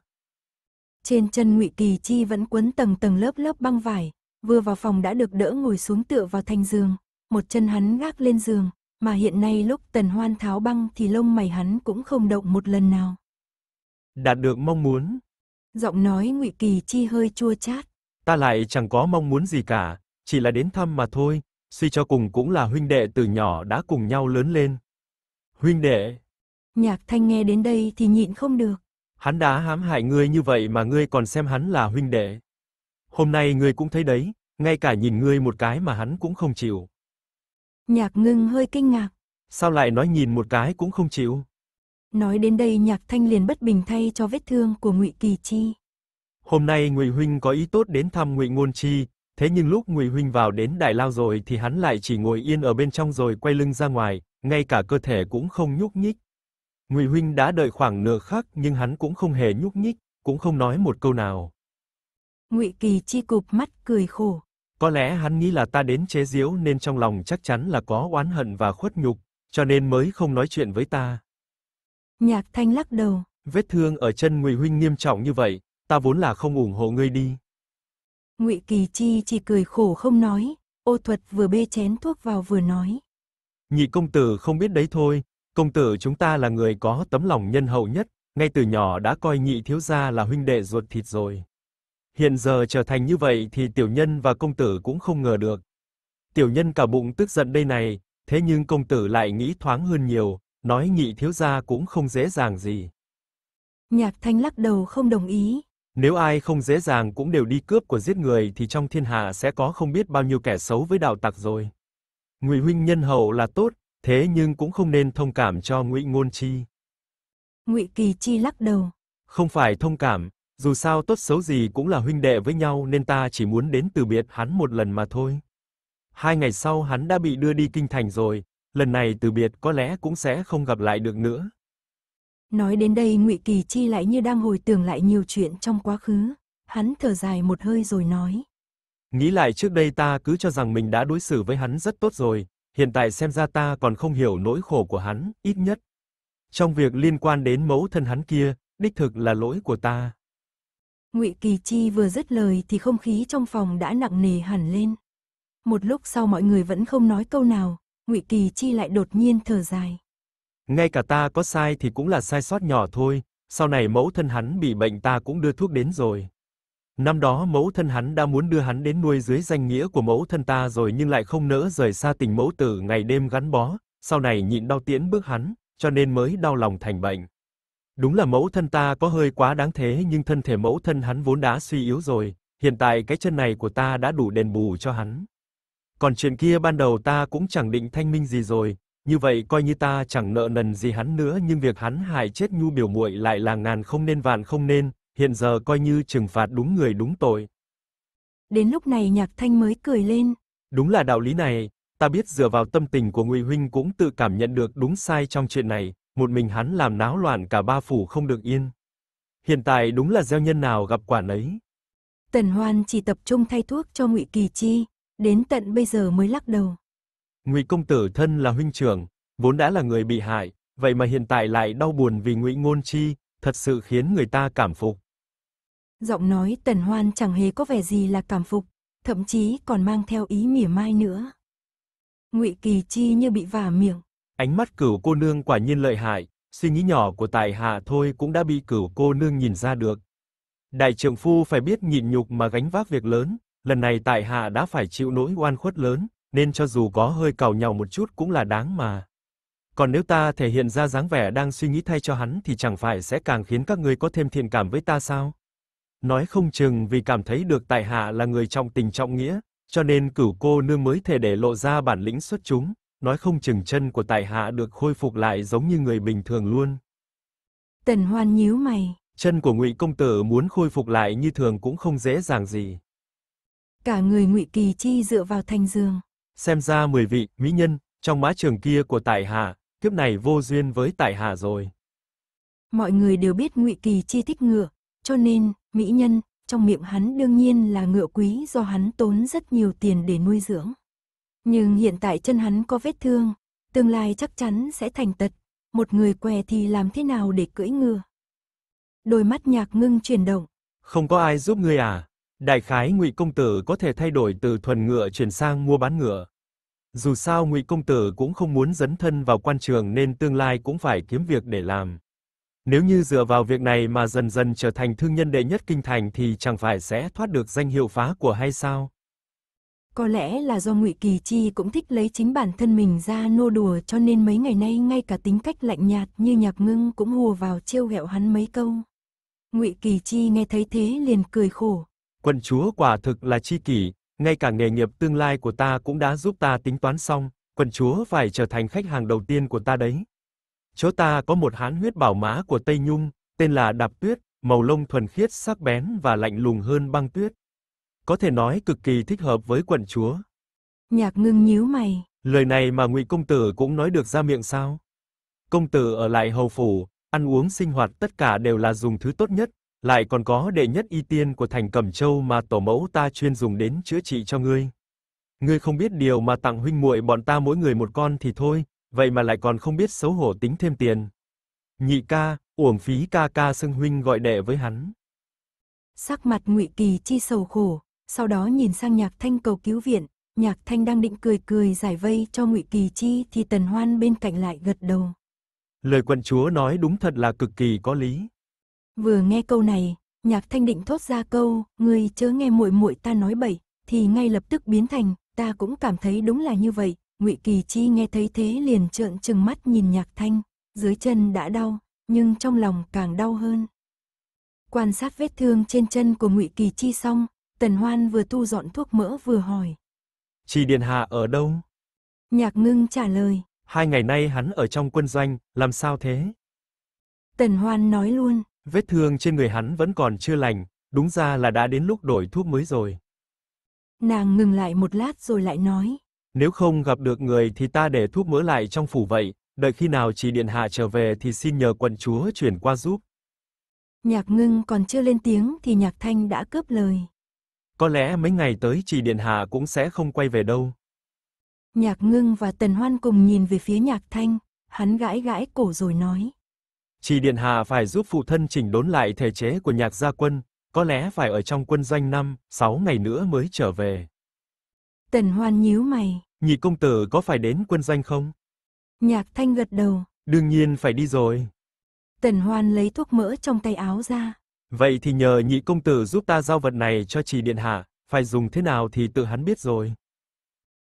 Trên chân Ngụy Kỳ Chi vẫn quấn tầng tầng lớp lớp băng vải, Vừa vào phòng đã được đỡ ngồi xuống tựa vào thành giường, một chân hắn gác lên giường, mà hiện nay lúc tần hoan tháo băng thì lông mày hắn cũng không động một lần nào. Đạt được mong muốn. Giọng nói ngụy Kỳ Chi hơi chua chát. Ta lại chẳng có mong muốn gì cả, chỉ là đến thăm mà thôi, suy cho cùng cũng là huynh đệ từ nhỏ đã cùng nhau lớn lên. Huynh đệ. Nhạc thanh nghe đến đây thì nhịn không được. Hắn đã hãm hại ngươi như vậy mà ngươi còn xem hắn là huynh đệ. Hôm nay ngươi cũng thấy đấy, ngay cả nhìn ngươi một cái mà hắn cũng không chịu. Nhạc ngưng hơi kinh ngạc. Sao lại nói nhìn một cái cũng không chịu? Nói đến đây nhạc thanh liền bất bình thay cho vết thương của ngụy Kỳ Chi. Hôm nay ngụy Huynh có ý tốt đến thăm ngụy Ngôn Chi, thế nhưng lúc ngụy Huynh vào đến đại lao rồi thì hắn lại chỉ ngồi yên ở bên trong rồi quay lưng ra ngoài, ngay cả cơ thể cũng không nhúc nhích. Ngụy Huynh đã đợi khoảng nửa khắc nhưng hắn cũng không hề nhúc nhích, cũng không nói một câu nào. Ngụy Kỳ Chi cụp mắt cười khổ. Có lẽ hắn nghĩ là ta đến chế giễu nên trong lòng chắc chắn là có oán hận và khuất nhục, cho nên mới không nói chuyện với ta. Nhạc Thanh lắc đầu. Vết thương ở chân Ngụy huynh nghiêm trọng như vậy, ta vốn là không ủng hộ ngươi đi. Ngụy Kỳ Chi chỉ cười khổ không nói, Ô Thuật vừa bê chén thuốc vào vừa nói. Nhị công tử không biết đấy thôi, công tử chúng ta là người có tấm lòng nhân hậu nhất, ngay từ nhỏ đã coi nhị thiếu gia là huynh đệ ruột thịt rồi hiện giờ trở thành như vậy thì tiểu nhân và công tử cũng không ngờ được. Tiểu nhân cả bụng tức giận đây này, thế nhưng công tử lại nghĩ thoáng hơn nhiều, nói nhị thiếu gia cũng không dễ dàng gì. Nhạc Thanh lắc đầu không đồng ý. Nếu ai không dễ dàng cũng đều đi cướp của giết người thì trong thiên hạ sẽ có không biết bao nhiêu kẻ xấu với đạo tặc rồi. Ngụy huynh nhân hậu là tốt, thế nhưng cũng không nên thông cảm cho Ngụy Ngôn Chi. Ngụy Kỳ Chi lắc đầu. Không phải thông cảm, dù sao tốt xấu gì cũng là huynh đệ với nhau nên ta chỉ muốn đến từ biệt hắn một lần mà thôi. Hai ngày sau hắn đã bị đưa đi kinh thành rồi, lần này từ biệt có lẽ cũng sẽ không gặp lại được nữa. Nói đến đây Ngụy Kỳ Chi lại như đang hồi tưởng lại nhiều chuyện trong quá khứ, hắn thở dài một hơi rồi nói: Nghĩ lại trước đây ta cứ cho rằng mình đã đối xử với hắn rất tốt rồi, hiện tại xem ra ta còn không hiểu nỗi khổ của hắn, ít nhất trong việc liên quan đến mẫu thân hắn kia, đích thực là lỗi của ta. Ngụy Kỳ Chi vừa dứt lời thì không khí trong phòng đã nặng nề hẳn lên. Một lúc sau mọi người vẫn không nói câu nào, Ngụy Kỳ Chi lại đột nhiên thở dài. Ngay cả ta có sai thì cũng là sai sót nhỏ thôi, sau này mẫu thân hắn bị bệnh ta cũng đưa thuốc đến rồi. Năm đó mẫu thân hắn đã muốn đưa hắn đến nuôi dưới danh nghĩa của mẫu thân ta rồi nhưng lại không nỡ rời xa tình mẫu tử ngày đêm gắn bó, sau này nhịn đau tiễn bước hắn, cho nên mới đau lòng thành bệnh. Đúng là mẫu thân ta có hơi quá đáng thế nhưng thân thể mẫu thân hắn vốn đã suy yếu rồi, hiện tại cái chân này của ta đã đủ đền bù cho hắn. Còn chuyện kia ban đầu ta cũng chẳng định thanh minh gì rồi, như vậy coi như ta chẳng nợ nần gì hắn nữa nhưng việc hắn hại chết Nhu biểu muội lại là ngàn không nên vạn không nên, hiện giờ coi như trừng phạt đúng người đúng tội. Đến lúc này Nhạc Thanh mới cười lên. Đúng là đạo lý này, ta biết dựa vào tâm tình của Ngụy huynh cũng tự cảm nhận được đúng sai trong chuyện này, một mình hắn làm náo loạn cả ba phủ không được yên. Hiện tại đúng là gieo nhân nào gặp quả nấy. Tần Hoan chỉ tập trung thay thuốc cho Ngụy Kỳ Chi, đến tận bây giờ mới lắc đầu. Ngụy công tử thân là huynh trưởng, vốn đã là người bị hại, vậy mà hiện tại lại đau buồn vì Ngụy Ngôn Chi, thật sự khiến người ta cảm phục. Giọng nói Tần Hoan chẳng hề có vẻ gì là cảm phục, thậm chí còn mang theo ý mỉa mai nữa. Ngụy Kỳ Chi như bị vả miệng, Ánh mắt cửu cô nương quả nhiên lợi hại, suy nghĩ nhỏ của tài hạ thôi cũng đã bị cửu cô nương nhìn ra được. Đại trưởng phu phải biết nhịn nhục mà gánh vác việc lớn, lần này tại hạ đã phải chịu nỗi oan khuất lớn, nên cho dù có hơi càu nhau một chút cũng là đáng mà. Còn nếu ta thể hiện ra dáng vẻ đang suy nghĩ thay cho hắn thì chẳng phải sẽ càng khiến các ngươi có thêm thiện cảm với ta sao? Nói không chừng vì cảm thấy được tại hạ là người trọng tình trọng nghĩa, cho nên cửu cô nương mới thể để lộ ra bản lĩnh xuất chúng, nói không chừng chân của tại hạ được khôi phục lại giống như người bình thường luôn. Tần Hoan nhíu mày. Chân của Ngụy công tử muốn khôi phục lại như thường cũng không dễ dàng gì. Cả người Ngụy Kỳ Chi dựa vào thanh dương. Xem ra mười vị mỹ nhân trong mã trường kia của tại hạ, kiếp này vô duyên với tại hạ rồi. Mọi người đều biết Ngụy Kỳ Chi thích ngựa, cho nên mỹ nhân trong miệng hắn đương nhiên là ngựa quý do hắn tốn rất nhiều tiền để nuôi dưỡng. Nhưng hiện tại chân hắn có vết thương, tương lai chắc chắn sẽ thành tật, một người què thì làm thế nào để cưỡi ngựa. Đôi mắt nhạc ngưng chuyển động. Không có ai giúp ngươi à? Đại khái Ngụy công tử có thể thay đổi từ thuần ngựa chuyển sang mua bán ngựa. Dù sao Ngụy công tử cũng không muốn dấn thân vào quan trường nên tương lai cũng phải kiếm việc để làm. Nếu như dựa vào việc này mà dần dần trở thành thương nhân đệ nhất kinh thành thì chẳng phải sẽ thoát được danh hiệu phá của hay sao? Có lẽ là do Ngụy Kỳ Chi cũng thích lấy chính bản thân mình ra nô đùa cho nên mấy ngày nay ngay cả tính cách lạnh nhạt như nhạc ngưng cũng hùa vào trêu ghẹo hắn mấy câu. Ngụy Kỳ Chi nghe thấy thế liền cười khổ. Quận chúa quả thực là chi kỷ, ngay cả nghề nghiệp tương lai của ta cũng đã giúp ta tính toán xong, quận chúa phải trở thành khách hàng đầu tiên của ta đấy. Chỗ ta có một hán huyết bảo mã của Tây Nhung, tên là Đạp Tuyết, màu lông thuần khiết sắc bén và lạnh lùng hơn băng tuyết, có thể nói cực kỳ thích hợp với quận chúa. Nhạc Ngưng nhíu mày, lời này mà Ngụy công tử cũng nói được ra miệng sao? Công tử ở lại hầu phủ, ăn uống sinh hoạt tất cả đều là dùng thứ tốt nhất, lại còn có đệ nhất y tiên của thành Cẩm Châu mà tổ mẫu ta chuyên dùng đến chữa trị cho ngươi. Ngươi không biết điều mà tặng huynh muội bọn ta mỗi người một con thì thôi, vậy mà lại còn không biết xấu hổ tính thêm tiền. Nhị ca, uổng phí ca ca xưng huynh gọi đệ với hắn. Sắc mặt Ngụy Kỳ chi sầu khổ, sau đó nhìn sang nhạc thanh cầu cứu viện, nhạc thanh đang định cười cười giải vây cho ngụy Kỳ Chi thì tần hoan bên cạnh lại gật đầu. Lời quận chúa nói đúng thật là cực kỳ có lý. Vừa nghe câu này, nhạc thanh định thốt ra câu, người chớ nghe muội muội ta nói bậy, thì ngay lập tức biến thành, ta cũng cảm thấy đúng là như vậy. Ngụy Kỳ Chi nghe thấy thế liền trợn trừng mắt nhìn nhạc thanh, dưới chân đã đau, nhưng trong lòng càng đau hơn. Quan sát vết thương trên chân của Ngụy Kỳ Chi xong, Tần Hoan vừa thu dọn thuốc mỡ vừa hỏi. Chị Điện Hạ ở đâu? Nhạc ngưng trả lời. Hai ngày nay hắn ở trong quân doanh, làm sao thế? Tần Hoan nói luôn. Vết thương trên người hắn vẫn còn chưa lành, đúng ra là đã đến lúc đổi thuốc mới rồi. Nàng ngừng lại một lát rồi lại nói. Nếu không gặp được người thì ta để thuốc mỡ lại trong phủ vậy, đợi khi nào chị Điện Hạ trở về thì xin nhờ quận chúa chuyển qua giúp. Nhạc ngưng còn chưa lên tiếng thì nhạc thanh đã cướp lời. Có lẽ mấy ngày tới chị Điện Hạ cũng sẽ không quay về đâu. Nhạc ngưng và Tần Hoan cùng nhìn về phía nhạc thanh, hắn gãi gãi cổ rồi nói. Chị Điện Hạ phải giúp phụ thân chỉnh đốn lại thể chế của nhạc gia quân, có lẽ phải ở trong quân doanh năm, 6 ngày nữa mới trở về. Tần Hoan nhíu mày. Nhị công tử có phải đến quân doanh không? Nhạc thanh gật đầu. Đương nhiên phải đi rồi. Tần Hoan lấy thuốc mỡ trong tay áo ra, Vậy thì nhờ nhị công tử giúp ta giao vật này cho trì điện hạ, phải dùng thế nào thì tự hắn biết rồi.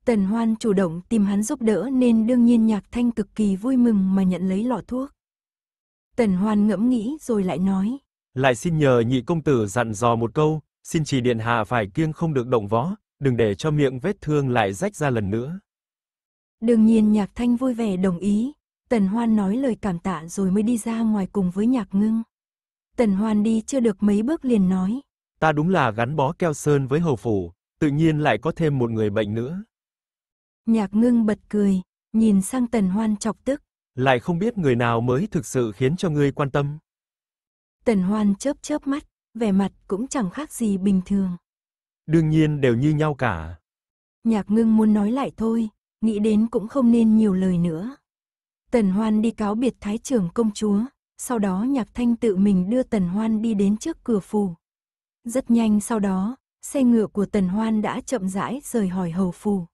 Tần Hoan chủ động tìm hắn giúp đỡ nên đương nhiên Nhạc Thanh cực kỳ vui mừng mà nhận lấy lọ thuốc. Tần Hoan ngẫm nghĩ rồi lại nói. Lại xin nhờ nhị công tử dặn dò một câu, xin trì điện hạ phải kiêng không được động võ, đừng để cho miệng vết thương lại rách ra lần nữa. Đương nhiên Nhạc Thanh vui vẻ đồng ý, Tần Hoan nói lời cảm tạ rồi mới đi ra ngoài cùng với Nhạc Ngưng. Tần Hoan đi chưa được mấy bước liền nói. Ta đúng là gắn bó keo sơn với hầu phủ, tự nhiên lại có thêm một người bệnh nữa. Nhạc ngưng bật cười, nhìn sang Tần Hoan chọc tức. Lại không biết người nào mới thực sự khiến cho ngươi quan tâm. Tần Hoan chớp chớp mắt, vẻ mặt cũng chẳng khác gì bình thường. Đương nhiên đều như nhau cả. Nhạc ngưng muốn nói lại thôi, nghĩ đến cũng không nên nhiều lời nữa. Tần Hoan đi cáo biệt Thái trưởng công chúa, sau đó nhạc thanh tự mình đưa Tần Hoan đi đến trước cửa phủ. Rất nhanh sau đó, xe ngựa của Tần Hoan đã chậm rãi rời hỏi hầu phủ.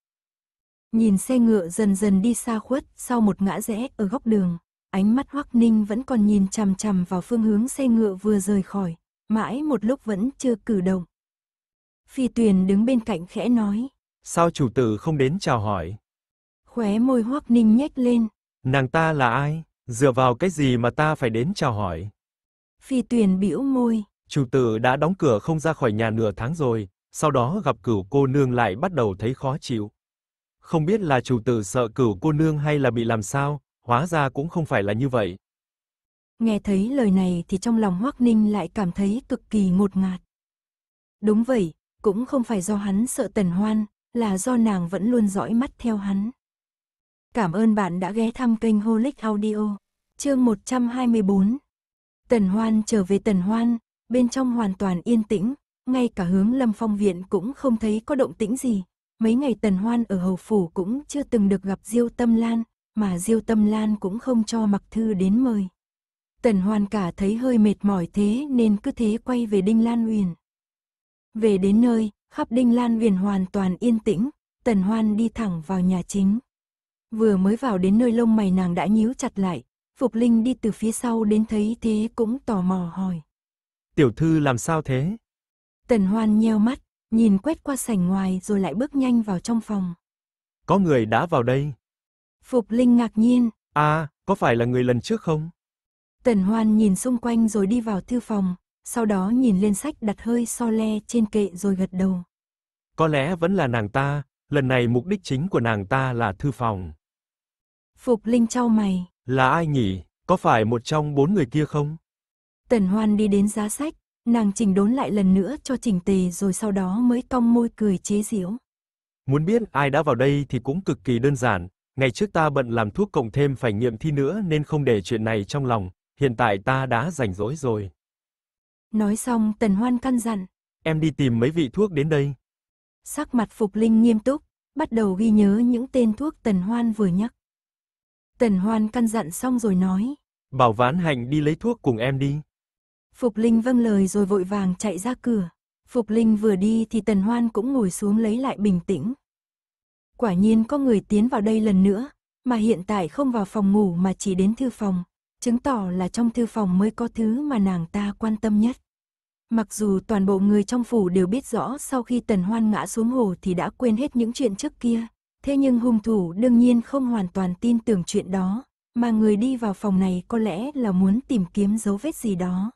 Nhìn xe ngựa dần dần đi xa khuất sau một ngã rẽ ở góc đường, ánh mắt Hoắc Ninh vẫn còn nhìn chằm chằm vào phương hướng xe ngựa vừa rời khỏi, mãi một lúc vẫn chưa cử động. Phi Tuyền đứng bên cạnh khẽ nói. Sao chủ tử không đến chào hỏi? Khóe môi Hoắc Ninh nhếch lên. Nàng ta là ai? Dựa vào cái gì mà ta phải đến chào hỏi? Phi Tuyền biểu môi. Chủ tử đã đóng cửa không ra khỏi nhà nửa tháng rồi, sau đó gặp cửu cô nương lại bắt đầu thấy khó chịu. Không biết là chủ tử sợ cửu cô nương hay là bị làm sao, hóa ra cũng không phải là như vậy. Nghe thấy lời này thì trong lòng Hoắc Ninh lại cảm thấy cực kỳ ngột ngạt. Đúng vậy, cũng không phải do hắn sợ Tần Hoan, là do nàng vẫn luôn dõi mắt theo hắn. Cảm ơn bạn đã ghé thăm kênh Holic Audio. Chương 124 Tần Hoan trở về Tần Hoan, bên trong hoàn toàn yên tĩnh, ngay cả hướng Lâm Phong Viện cũng không thấy có động tĩnh gì. Mấy ngày Tần Hoan ở Hầu Phủ cũng chưa từng được gặp Diêu Tâm Lan, mà Diêu Tâm Lan cũng không cho mặc thư đến mời. Tần Hoan cả thấy hơi mệt mỏi thế nên cứ thế quay về Đinh Lan Uyển. Về đến nơi, khắp Đinh Lan Uyển hoàn toàn yên tĩnh, Tần Hoan đi thẳng vào nhà chính. Vừa mới vào đến nơi lông mày nàng đã nhíu chặt lại, Phục Linh đi từ phía sau đến thấy thế cũng tò mò hỏi. Tiểu thư làm sao thế? Tần Hoan nheo mắt, nhìn quét qua sảnh ngoài rồi lại bước nhanh vào trong phòng. Có người đã vào đây. Phục Linh ngạc nhiên. À, có phải là người lần trước không? Tần Hoan nhìn xung quanh rồi đi vào thư phòng, sau đó nhìn lên sách đặt hơi so le trên kệ rồi gật đầu. Có lẽ vẫn là nàng ta, lần này mục đích chính của nàng ta là thư phòng. Phục Linh trao mày. Là ai nhỉ? Có phải một trong bốn người kia không? Tần Hoan đi đến giá sách, nàng chỉnh đốn lại lần nữa cho chỉnh tề rồi sau đó mới cong môi cười chế giễu. Muốn biết ai đã vào đây thì cũng cực kỳ đơn giản, ngày trước ta bận làm thuốc cộng thêm phải nghiệm thi nữa nên không để chuyện này trong lòng, hiện tại ta đã rảnh rỗi rồi. Nói xong Tần Hoan căn dặn. Em đi tìm mấy vị thuốc đến đây. Sắc mặt Phục Linh nghiêm túc, bắt đầu ghi nhớ những tên thuốc Tần Hoan vừa nhắc. Tần Hoan căn dặn xong rồi nói. Bảo ván Hạnh đi lấy thuốc cùng em đi. Phục Linh vâng lời rồi vội vàng chạy ra cửa. Phục Linh vừa đi thì Tần Hoan cũng ngồi xuống lấy lại bình tĩnh. Quả nhiên có người tiến vào đây lần nữa, mà hiện tại không vào phòng ngủ mà chỉ đến thư phòng, chứng tỏ là trong thư phòng mới có thứ mà nàng ta quan tâm nhất. Mặc dù toàn bộ người trong phủ đều biết rõ sau khi Tần Hoan ngã xuống hồ thì đã quên hết những chuyện trước kia, Thế nhưng hung thủ đương nhiên không hoàn toàn tin tưởng chuyện đó, mà người đi vào phòng này có lẽ là muốn tìm kiếm dấu vết gì đó.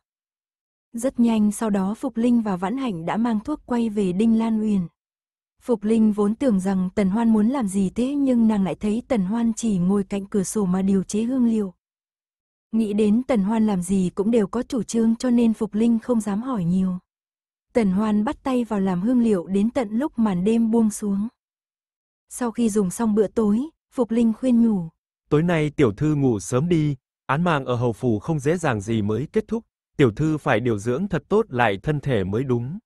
Rất nhanh sau đó Phục Linh và Vãn Hạnh đã mang thuốc quay về Đinh Lan Uyển. Phục Linh vốn tưởng rằng Tần Hoan muốn làm gì thế nhưng nàng lại thấy Tần Hoan chỉ ngồi cạnh cửa sổ mà điều chế hương liệu. Nghĩ đến Tần Hoan làm gì cũng đều có chủ trương cho nên Phục Linh không dám hỏi nhiều. Tần Hoan bắt tay vào làm hương liệu đến tận lúc màn đêm buông xuống. Sau khi dùng xong bữa tối, Phục Linh khuyên nhủ. Tối nay tiểu thư ngủ sớm đi, án mạng ở hầu phủ không dễ dàng gì mới kết thúc, tiểu thư phải điều dưỡng thật tốt lại thân thể mới đúng.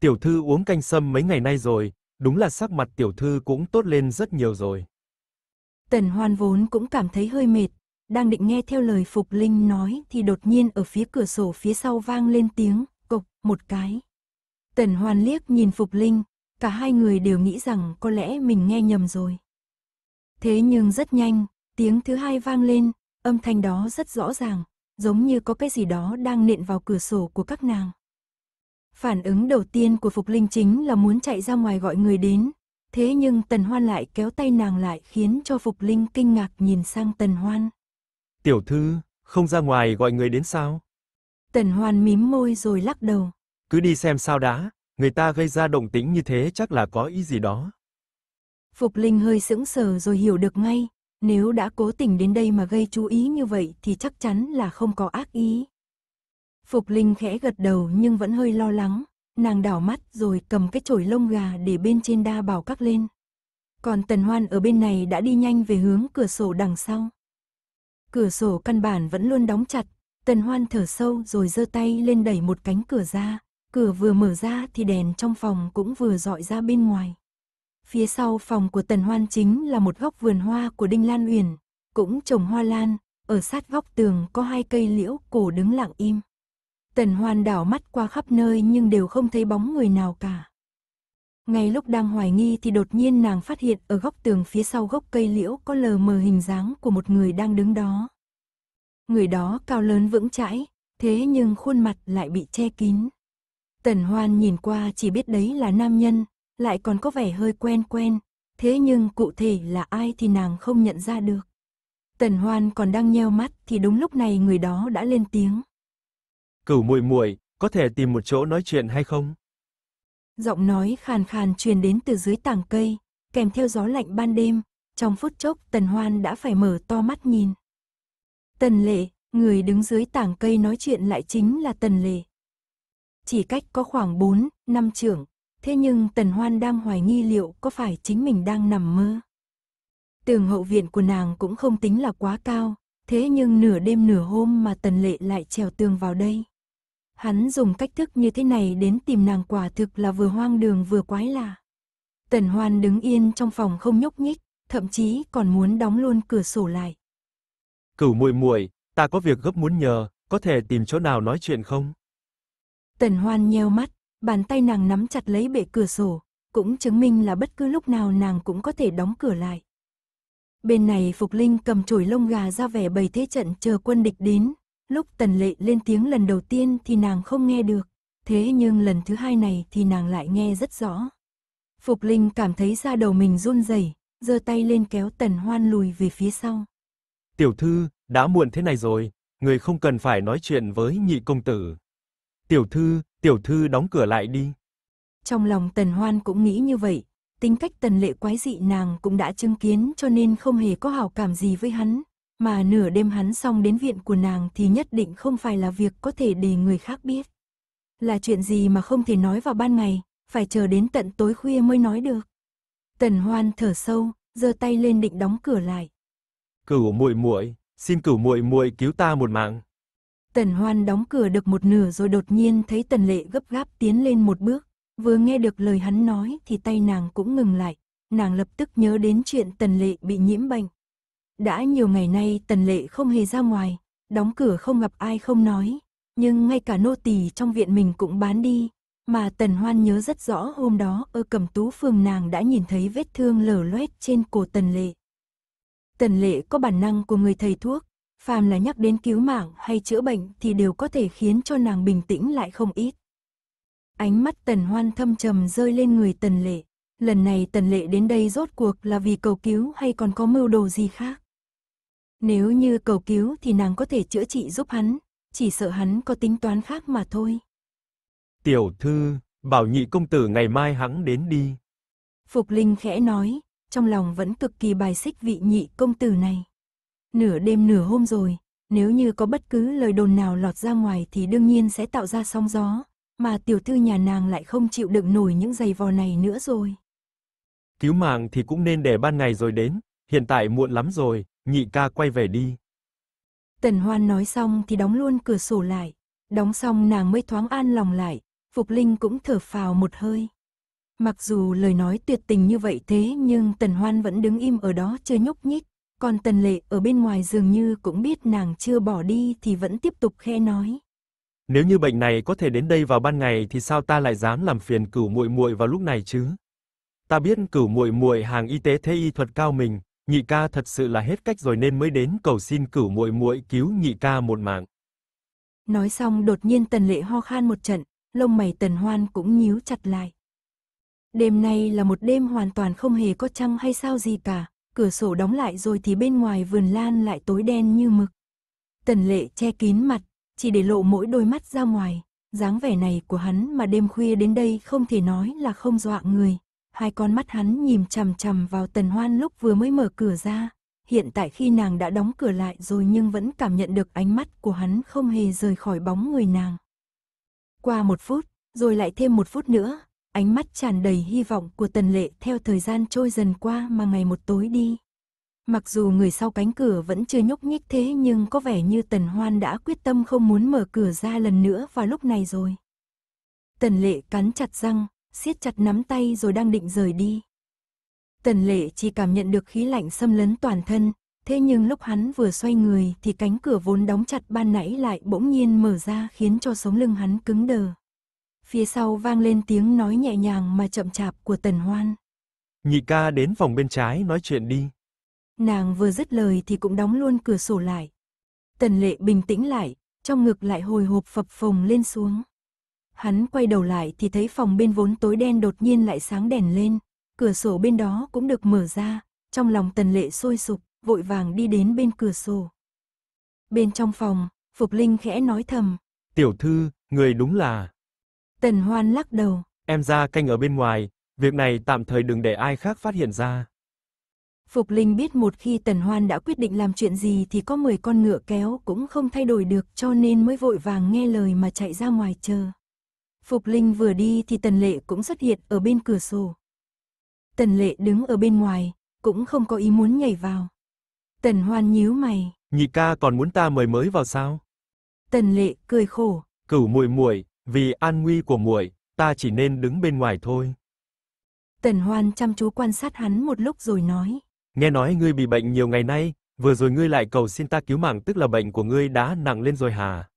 Tiểu thư uống canh sâm mấy ngày nay rồi, đúng là sắc mặt tiểu thư cũng tốt lên rất nhiều rồi. Tần Hoan vốn cũng cảm thấy hơi mệt, đang định nghe theo lời Phục Linh nói thì đột nhiên ở phía cửa sổ phía sau vang lên tiếng, cộc, một cái. Tần Hoan liếc nhìn Phục Linh, Cả hai người đều nghĩ rằng có lẽ mình nghe nhầm rồi. Thế nhưng rất nhanh, tiếng thứ hai vang lên, âm thanh đó rất rõ ràng, giống như có cái gì đó đang nện vào cửa sổ của các nàng. Phản ứng đầu tiên của Phục Linh chính là muốn chạy ra ngoài gọi người đến, thế nhưng Tần Hoan lại kéo tay nàng lại khiến cho Phục Linh kinh ngạc nhìn sang Tần Hoan. Tiểu thư, không ra ngoài gọi người đến sao? Tần Hoan mím môi rồi lắc đầu. Cứ đi xem sao đã người ta gây ra động tĩnh như thế chắc là có ý gì đó. Phục Linh hơi sững sờ rồi hiểu được ngay, nếu đã cố tình đến đây mà gây chú ý như vậy thì chắc chắn là không có ác ý. Phục Linh khẽ gật đầu nhưng vẫn hơi lo lắng, nàng đảo mắt rồi cầm cái chổi lông gà để bên trên đa bảo các lên. Còn Tần Hoan ở bên này đã đi nhanh về hướng cửa sổ đằng sau. Cửa sổ căn bản vẫn luôn đóng chặt, Tần Hoan thở sâu rồi giơ tay lên đẩy một cánh cửa ra. Cửa vừa mở ra thì đèn trong phòng cũng vừa dọi ra bên ngoài. Phía sau phòng của Tần Hoan chính là một góc vườn hoa của Đinh Lan Uyển, cũng trồng hoa lan, ở sát góc tường có hai cây liễu cổ đứng lặng im. Tần Hoan đảo mắt qua khắp nơi nhưng đều không thấy bóng người nào cả. Ngay lúc đang hoài nghi thì đột nhiên nàng phát hiện ở góc tường phía sau gốc cây liễu có lờ mờ hình dáng của một người đang đứng đó. Người đó cao lớn vững chãi, thế nhưng khuôn mặt lại bị che kín. Tần Hoan nhìn qua chỉ biết đấy là nam nhân, lại còn có vẻ hơi quen quen, thế nhưng cụ thể là ai thì nàng không nhận ra được. Tần Hoan còn đang nheo mắt thì đúng lúc này người đó đã lên tiếng. Cửu muội muội, có thể tìm một chỗ nói chuyện hay không? Giọng nói khàn khàn truyền đến từ dưới tảng cây, kèm theo gió lạnh ban đêm, trong phút chốc Tần Hoan đã phải mở to mắt nhìn. Tần Lệ, người đứng dưới tảng cây nói chuyện lại chính là Tần Lệ chỉ cách có khoảng 4, 5 trưởng, thế nhưng Tần Hoan đang hoài nghi liệu có phải chính mình đang nằm mơ. Tường hậu viện của nàng cũng không tính là quá cao, thế nhưng nửa đêm nửa hôm mà Tần Lệ lại trèo tường vào đây. Hắn dùng cách thức như thế này đến tìm nàng quả thực là vừa hoang đường vừa quái lạ. Tần Hoan đứng yên trong phòng không nhúc nhích, thậm chí còn muốn đóng luôn cửa sổ lại. Cửu muội muội, ta có việc gấp muốn nhờ, có thể tìm chỗ nào nói chuyện không? Tần Hoan nheo mắt, bàn tay nàng nắm chặt lấy bệ cửa sổ, cũng chứng minh là bất cứ lúc nào nàng cũng có thể đóng cửa lại. Bên này Phục Linh cầm chổi lông gà ra vẻ bày thế trận chờ quân địch đến, lúc Tần Lệ lên tiếng lần đầu tiên thì nàng không nghe được, thế nhưng lần thứ hai này thì nàng lại nghe rất rõ. Phục Linh cảm thấy da đầu mình run rẩy, giơ tay lên kéo Tần Hoan lùi về phía sau. "Tiểu thư, đã muộn thế này rồi, người không cần phải nói chuyện với nhị công tử." Tiểu thư, tiểu thư đóng cửa lại đi. Trong lòng tần hoan cũng nghĩ như vậy, tính cách tần lệ quái dị nàng cũng đã chứng kiến cho nên không hề có hảo cảm gì với hắn, mà nửa đêm hắn xong đến viện của nàng thì nhất định không phải là việc có thể để người khác biết. Là chuyện gì mà không thể nói vào ban ngày, phải chờ đến tận tối khuya mới nói được. Tần Hoan thở sâu, giơ tay lên định đóng cửa lại. Cửu muội muội, xin cửu muội muội cứu ta một mạng. Tần Hoan đóng cửa được một nửa rồi đột nhiên thấy Tần Lệ gấp gáp tiến lên một bước. Vừa nghe được lời hắn nói thì tay nàng cũng ngừng lại. Nàng lập tức nhớ đến chuyện Tần Lệ bị nhiễm bệnh. Đã nhiều ngày nay Tần Lệ không hề ra ngoài, đóng cửa không gặp ai không nói. Nhưng ngay cả nô tỳ trong viện mình cũng bán đi. Mà Tần Hoan nhớ rất rõ hôm đó ở cầm tú phường nàng đã nhìn thấy vết thương lở loét trên cổ Tần Lệ. Tần Lệ có bản năng của người thầy thuốc, phàm là nhắc đến cứu mạng hay chữa bệnh thì đều có thể khiến cho nàng bình tĩnh lại không ít. Ánh mắt tần hoan thâm trầm rơi lên người tần lệ. Lần này tần lệ đến đây rốt cuộc là vì cầu cứu hay còn có mưu đồ gì khác? Nếu như cầu cứu thì nàng có thể chữa trị giúp hắn, chỉ sợ hắn có tính toán khác mà thôi. Tiểu thư, bảo nhị công tử ngày mai hắn đến đi. Phục Linh khẽ nói, trong lòng vẫn cực kỳ bài xích vị nhị công tử này. Nửa đêm nửa hôm rồi, nếu như có bất cứ lời đồn nào lọt ra ngoài thì đương nhiên sẽ tạo ra sóng gió, mà tiểu thư nhà nàng lại không chịu đựng nổi những giày vò này nữa rồi. Cứu mạng thì cũng nên để ban ngày rồi đến, hiện tại muộn lắm rồi, nhị ca quay về đi. Tần Hoan nói xong thì đóng luôn cửa sổ lại, đóng xong nàng mới thoáng an lòng lại, Phục Linh cũng thở phào một hơi. Mặc dù lời nói tuyệt tình như vậy thế nhưng Tần Hoan vẫn đứng im ở đó chưa nhúc nhích, còn Tần Lệ ở bên ngoài dường như cũng biết nàng chưa bỏ đi thì vẫn tiếp tục khẽ nói. Nếu như bệnh này có thể đến đây vào ban ngày thì sao ta lại dám làm phiền Cửu muội muội vào lúc này chứ? Ta biết Cửu muội muội hàng y tế thế y thuật cao mình, nhị ca thật sự là hết cách rồi nên mới đến cầu xin Cửu muội muội cứu nhị ca một mạng. Nói xong đột nhiên Tần Lệ ho khan một trận, lông mày Tần Hoan cũng nhíu chặt lại. Đêm nay là một đêm hoàn toàn không hề có trăng hay sao gì cả, cửa sổ đóng lại rồi thì bên ngoài vườn lan lại tối đen như mực. Tần lệ che kín mặt, chỉ để lộ mỗi đôi mắt ra ngoài, dáng vẻ này của hắn mà đêm khuya đến đây không thể nói là không dọa người. Hai con mắt hắn nhìn chằm chằm vào tần hoan lúc vừa mới mở cửa ra, hiện tại khi nàng đã đóng cửa lại rồi nhưng vẫn cảm nhận được ánh mắt của hắn không hề rời khỏi bóng người nàng. Qua một phút, rồi lại thêm một phút nữa, ánh mắt tràn đầy hy vọng của tần lệ theo thời gian trôi dần qua mà ngày một tối đi. Mặc dù người sau cánh cửa vẫn chưa nhúc nhích thế nhưng có vẻ như Tần Hoan đã quyết tâm không muốn mở cửa ra lần nữa vào lúc này rồi. Tần Lệ cắn chặt răng, siết chặt nắm tay rồi đang định rời đi. Tần Lệ chỉ cảm nhận được khí lạnh xâm lấn toàn thân, thế nhưng lúc hắn vừa xoay người thì cánh cửa vốn đóng chặt ban nãy lại bỗng nhiên mở ra khiến cho sống lưng hắn cứng đờ. Phía sau vang lên tiếng nói nhẹ nhàng mà chậm chạp của Tần Hoan. Nhị ca đến phòng bên trái nói chuyện đi. Nàng vừa dứt lời thì cũng đóng luôn cửa sổ lại. Tần lệ bình tĩnh lại, trong ngực lại hồi hộp phập phồng lên xuống. Hắn quay đầu lại thì thấy phòng bên vốn tối đen đột nhiên lại sáng đèn lên, cửa sổ bên đó cũng được mở ra, trong lòng tần lệ sôi sục, vội vàng đi đến bên cửa sổ. Bên trong phòng, Phục Linh khẽ nói thầm. Tiểu thư, người đúng là... Tần Hoan lắc đầu. Em ra canh ở bên ngoài, việc này tạm thời đừng để ai khác phát hiện ra. Phục Linh biết một khi Tần Hoan đã quyết định làm chuyện gì thì có 10 con ngựa kéo cũng không thay đổi được cho nên mới vội vàng nghe lời mà chạy ra ngoài chờ. Phục Linh vừa đi thì Tần Lệ cũng xuất hiện ở bên cửa sổ. Tần Lệ đứng ở bên ngoài, cũng không có ý muốn nhảy vào. Tần Hoan nhíu mày. Nhị ca còn muốn ta mời mới vào sao? Tần Lệ cười khổ. Cửu muội muội, vì an nguy của muội, ta chỉ nên đứng bên ngoài thôi. Tần Hoan chăm chú quan sát hắn một lúc rồi nói. Nghe nói ngươi bị bệnh nhiều ngày nay, vừa rồi ngươi lại cầu xin ta cứu mạng tức là bệnh của ngươi đã nặng lên rồi hà?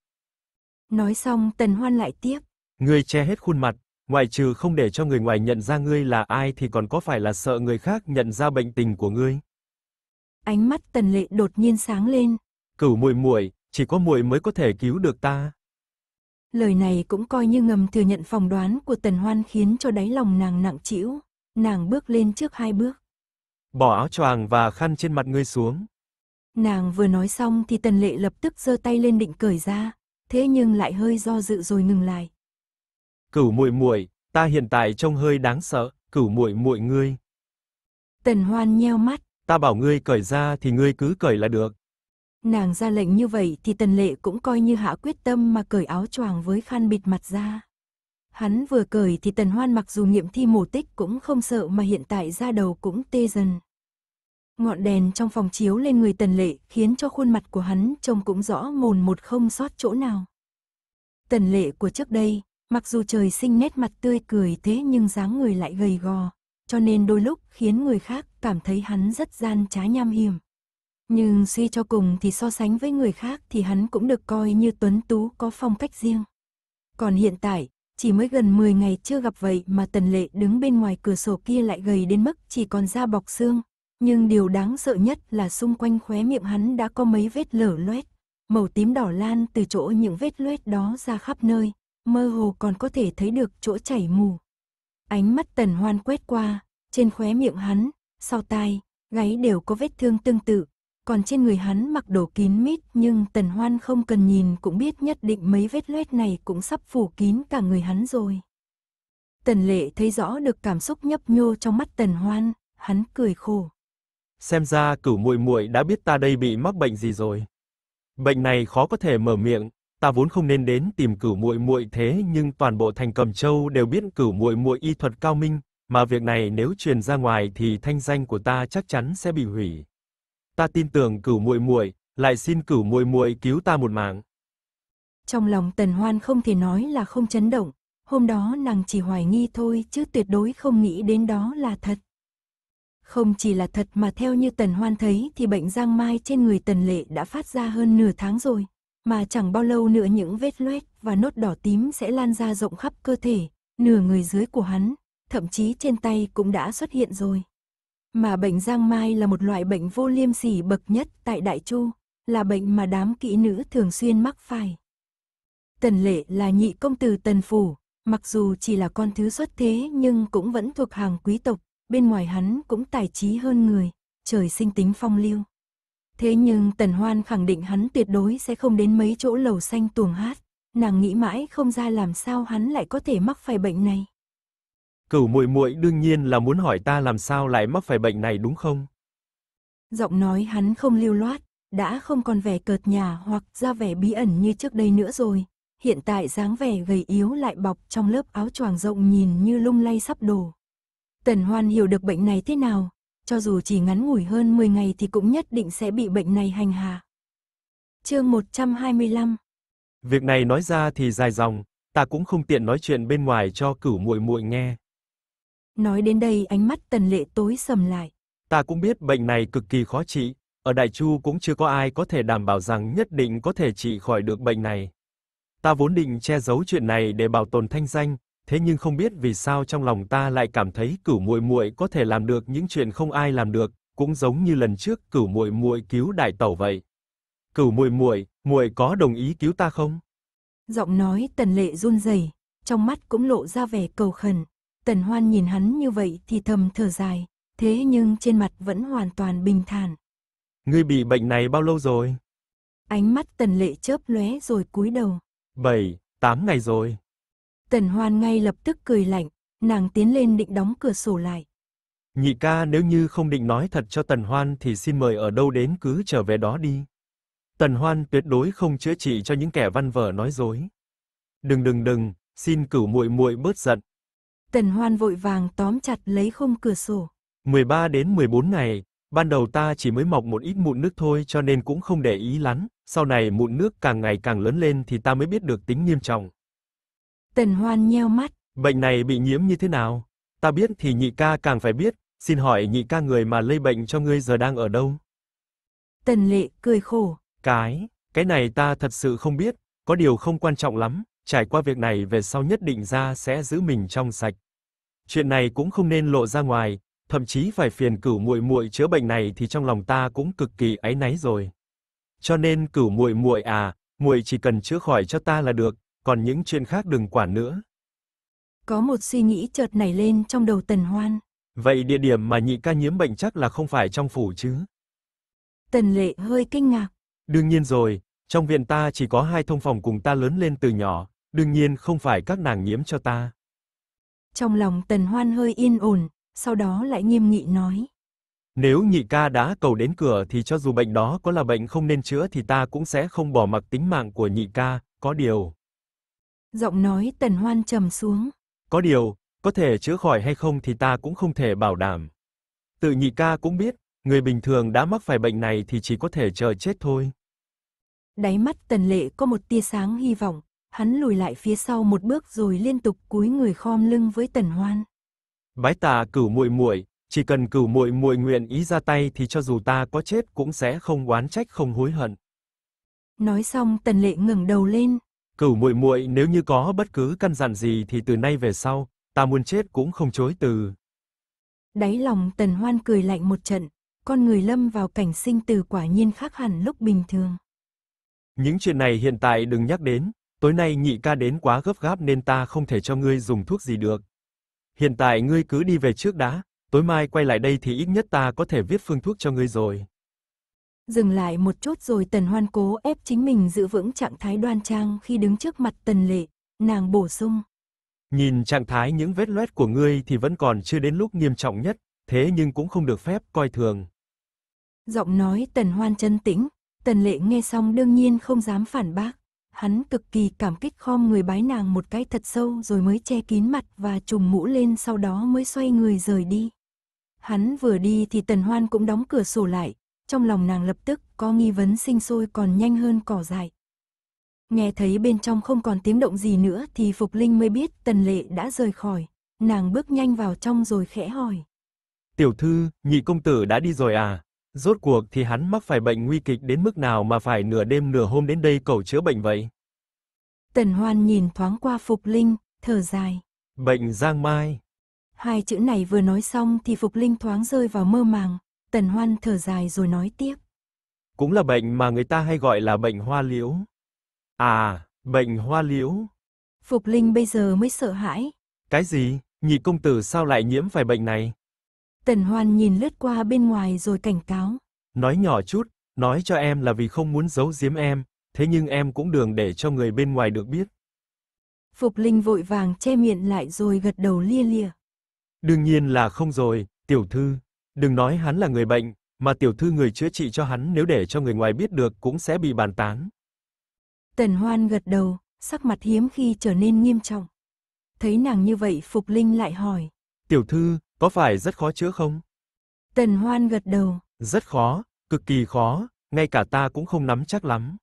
Nói xong Tần Hoan lại tiếp. Ngươi che hết khuôn mặt, ngoại trừ không để cho người ngoài nhận ra ngươi là ai thì còn có phải là sợ người khác nhận ra bệnh tình của ngươi. Ánh mắt Tần Lệ đột nhiên sáng lên. Cửu muội muội, chỉ có muội mới có thể cứu được ta lời này cũng coi như ngầm thừa nhận phòng đoán của Tần Hoan khiến cho đáy lòng nàng nặng trĩu, nàng bước lên trước hai bước. Bỏ áo choàng và khăn trên mặt ngươi xuống. Nàng vừa nói xong thì Tần Lệ lập tức giơ tay lên định cởi ra, thế nhưng lại hơi do dự rồi ngừng lại. Cửu muội muội, ta hiện tại trông hơi đáng sợ, cửu muội muội ngươi. Tần Hoan nheo mắt, ta bảo ngươi cởi ra thì ngươi cứ cởi là được. Nàng ra lệnh như vậy thì tần lệ cũng coi như hạ quyết tâm mà cởi áo choàng với khăn bịt mặt ra. Hắn vừa cởi thì tần hoan mặc dù nghiệm thi mổ tích cũng không sợ mà hiện tại da đầu cũng tê dần. Ngọn đèn trong phòng chiếu lên người tần lệ khiến cho khuôn mặt của hắn trông cũng rõ mồn một không sót chỗ nào. Tần lệ của trước đây, mặc dù trời sinh nét mặt tươi cười thế nhưng dáng người lại gầy gò, cho nên đôi lúc khiến người khác cảm thấy hắn rất gian trá nham hiểm. Nhưng suy cho cùng thì so sánh với người khác thì hắn cũng được coi như tuấn tú có phong cách riêng. Còn hiện tại, chỉ mới gần 10 ngày chưa gặp vậy mà Tần Lệ đứng bên ngoài cửa sổ kia lại gầy đến mức chỉ còn da bọc xương. Nhưng điều đáng sợ nhất là xung quanh khóe miệng hắn đã có mấy vết lở loét, màu tím đỏ lan từ chỗ những vết loét đó ra khắp nơi, mơ hồ còn có thể thấy được chỗ chảy mù. Ánh mắt Tần Hoan quét qua, trên khóe miệng hắn, sau tai, gáy đều có vết thương tương tự, còn trên người hắn mặc đồ kín mít nhưng tần hoan không cần nhìn cũng biết nhất định mấy vết loét này cũng sắp phủ kín cả người hắn rồi. Tần lệ thấy rõ được cảm xúc nhấp nhô trong mắt tần hoan, hắn cười khổ. Xem ra cửu muội muội đã biết ta đây bị mắc bệnh gì rồi. Bệnh này khó có thể mở miệng, ta vốn không nên đến tìm cửu muội muội thế nhưng toàn bộ thành cầm Châu đều biết cửu muội muội y thuật cao minh, mà việc này nếu truyền ra ngoài thì thanh danh của ta chắc chắn sẽ bị hủy ta tin tưởng cửu muội muội, lại xin cửu muội muội cứu ta một mạng. Trong lòng Tần Hoan không thể nói là không chấn động, hôm đó nàng chỉ hoài nghi thôi chứ tuyệt đối không nghĩ đến đó là thật. Không chỉ là thật mà theo như Tần Hoan thấy thì bệnh giang mai trên người Tần Lệ đã phát ra hơn nửa tháng rồi, mà chẳng bao lâu nữa những vết loét và nốt đỏ tím sẽ lan ra rộng khắp cơ thể, nửa người dưới của hắn, thậm chí trên tay cũng đã xuất hiện rồi. Mà bệnh giang mai là một loại bệnh vô liêm sỉ bậc nhất tại Đại Chu, là bệnh mà đám kỹ nữ thường xuyên mắc phải. Tần Lệ là nhị công tử Tần Phủ, mặc dù chỉ là con thứ xuất thế nhưng cũng vẫn thuộc hàng quý tộc, bên ngoài hắn cũng tài trí hơn người, trời sinh tính phong lưu. Thế nhưng Tần Hoan khẳng định hắn tuyệt đối sẽ không đến mấy chỗ lầu xanh tuồng hát, nàng nghĩ mãi không ra làm sao hắn lại có thể mắc phải bệnh này. Cửu muội muội đương nhiên là muốn hỏi ta làm sao lại mắc phải bệnh này đúng không? Giọng nói hắn không lưu loát, đã không còn vẻ cợt nhà hoặc ra vẻ bí ẩn như trước đây nữa rồi. Hiện tại dáng vẻ gầy yếu lại bọc trong lớp áo choàng rộng nhìn như lung lay sắp đổ. Tần Hoan hiểu được bệnh này thế nào, cho dù chỉ ngắn ngủi hơn 10 ngày thì cũng nhất định sẽ bị bệnh này hành hạ. Chương 125. Việc này nói ra thì dài dòng, ta cũng không tiện nói chuyện bên ngoài cho cửu muội muội nghe, Nói đến đây ánh mắt tần lệ tối sầm lại. Ta cũng biết bệnh này cực kỳ khó trị, ở Đại Chu cũng chưa có ai có thể đảm bảo rằng nhất định có thể trị khỏi được bệnh này. Ta vốn định che giấu chuyện này để bảo tồn thanh danh, thế nhưng không biết vì sao trong lòng ta lại cảm thấy Cửu Muội Muội có thể làm được những chuyện không ai làm được, cũng giống như lần trước Cửu Muội Muội cứu Đại Tẩu vậy. Cửu Muội Muội, muội có đồng ý cứu ta không? Giọng nói Tần Lệ run rẩy, trong mắt cũng lộ ra vẻ cầu khẩn. Tần Hoan nhìn hắn như vậy thì thầm thở dài, thế nhưng trên mặt vẫn hoàn toàn bình thản. Ngươi bị bệnh này bao lâu rồi? Ánh mắt Tần Lệ chớp lóe rồi cúi đầu. Bảy, tám ngày rồi. Tần Hoan ngay lập tức cười lạnh, nàng tiến lên định đóng cửa sổ lại. Nhị ca nếu như không định nói thật cho Tần Hoan thì xin mời ở đâu đến cứ trở về đó đi. Tần Hoan tuyệt đối không chữa trị cho những kẻ văn vở nói dối. Đừng đừng đừng, xin cửu muội muội bớt giận, Tần Hoan vội vàng tóm chặt lấy khung cửa sổ. 13 đến 14 ngày, ban đầu ta chỉ mới mọc một ít mụn nước thôi cho nên cũng không để ý lắm, sau này mụn nước càng ngày càng lớn lên thì ta mới biết được tính nghiêm trọng. Tần Hoan nheo mắt. Bệnh này bị nhiễm như thế nào? Ta biết thì nhị ca càng phải biết, xin hỏi nhị ca người mà lây bệnh cho ngươi giờ đang ở đâu? Tần Lệ cười khổ. Cái, cái này ta thật sự không biết, có điều không quan trọng lắm, Trải qua việc này về sau nhất định ra sẽ giữ mình trong sạch. Chuyện này cũng không nên lộ ra ngoài, thậm chí phải phiền Cửu muội muội chữa bệnh này thì trong lòng ta cũng cực kỳ áy náy rồi. Cho nên Cửu muội muội à, muội chỉ cần chữa khỏi cho ta là được, còn những chuyện khác đừng quản nữa. Có một suy nghĩ chợt nảy lên trong đầu Tần Hoan. Vậy địa điểm mà nhị ca nhiễm bệnh chắc là không phải trong phủ chứ? Tần Lệ hơi kinh ngạc. Đương nhiên rồi, trong viện ta chỉ có hai thông phòng cùng ta lớn lên từ nhỏ, Đương nhiên không phải các nàng nhiễm cho ta. Trong lòng tần hoan hơi yên ổn, sau đó lại nghiêm nghị nói. Nếu nhị ca đã cầu đến cửa thì cho dù bệnh đó có là bệnh không nên chữa thì ta cũng sẽ không bỏ mặc tính mạng của nhị ca, có điều. Giọng nói tần hoan trầm xuống. Có điều, có thể chữa khỏi hay không thì ta cũng không thể bảo đảm. Tự nhị ca cũng biết, người bình thường đã mắc phải bệnh này thì chỉ có thể chờ chết thôi. Đáy mắt tần lệ có một tia sáng hy vọng, hắn lùi lại phía sau một bước rồi liên tục cúi người khom lưng với Tần Hoan. Bái tạ cửu muội muội, chỉ cần cửu muội muội nguyện ý ra tay thì cho dù ta có chết cũng sẽ không oán trách không hối hận. Nói xong, Tần Lệ ngẩng đầu lên. Cửu muội muội nếu như có bất cứ căn dặn gì thì từ nay về sau, ta muốn chết cũng không chối từ. Đáy lòng Tần Hoan cười lạnh một trận, con người lâm vào cảnh sinh tử quả nhiên khác hẳn lúc bình thường. Những chuyện này hiện tại đừng nhắc đến, tối nay nhị ca đến quá gấp gáp nên ta không thể cho ngươi dùng thuốc gì được. Hiện tại ngươi cứ đi về trước đã, tối mai quay lại đây thì ít nhất ta có thể viết phương thuốc cho ngươi rồi. Dừng lại một chút rồi Tần Hoan cố ép chính mình giữ vững trạng thái đoan trang khi đứng trước mặt Tần Lệ, nàng bổ sung. Nhìn trạng thái những vết loét của ngươi thì vẫn còn chưa đến lúc nghiêm trọng nhất, thế nhưng cũng không được phép coi thường. Giọng nói Tần Hoan chân tĩnh, Tần Lệ nghe xong đương nhiên không dám phản bác hắn cực kỳ cảm kích khom người bái nàng một cái thật sâu rồi mới che kín mặt và trùm mũ lên sau đó mới xoay người rời đi. Hắn vừa đi thì tần hoan cũng đóng cửa sổ lại, trong lòng nàng lập tức có nghi vấn sinh sôi còn nhanh hơn cỏ dại. Nghe thấy bên trong không còn tiếng động gì nữa thì Phục Linh mới biết tần lệ đã rời khỏi, nàng bước nhanh vào trong rồi khẽ hỏi. Tiểu thư, nhị công tử đã đi rồi à? Rốt cuộc thì hắn mắc phải bệnh nguy kịch đến mức nào mà phải nửa đêm nửa hôm đến đây cầu chữa bệnh vậy? Tần Hoan nhìn thoáng qua Phục Linh, thở dài. Bệnh Giang Mai. Hai chữ này vừa nói xong thì Phục Linh thoáng rơi vào mơ màng, Tần Hoan thở dài rồi nói tiếp. Cũng là bệnh mà người ta hay gọi là bệnh hoa liễu. À, bệnh hoa liễu. Phục Linh bây giờ mới sợ hãi. Cái gì? Nhị công tử sao lại nhiễm phải bệnh này? Tần Hoan nhìn lướt qua bên ngoài rồi cảnh cáo. Nói nhỏ chút, nói cho em là vì không muốn giấu giếm em, thế nhưng em cũng đường để cho người bên ngoài được biết. Phục Linh vội vàng che miệng lại rồi gật đầu lia lia. Đương nhiên là không rồi, tiểu thư. Đừng nói hắn là người bệnh, mà tiểu thư người chữa trị cho hắn nếu để cho người ngoài biết được cũng sẽ bị bàn tán. Tần Hoan gật đầu, sắc mặt hiếm khi trở nên nghiêm trọng. Thấy nàng như vậy Phục Linh lại hỏi. Tiểu thư, có phải rất khó chữa không? Tần Hoan gật đầu. Rất khó, cực kỳ khó, ngay cả ta cũng không nắm chắc lắm.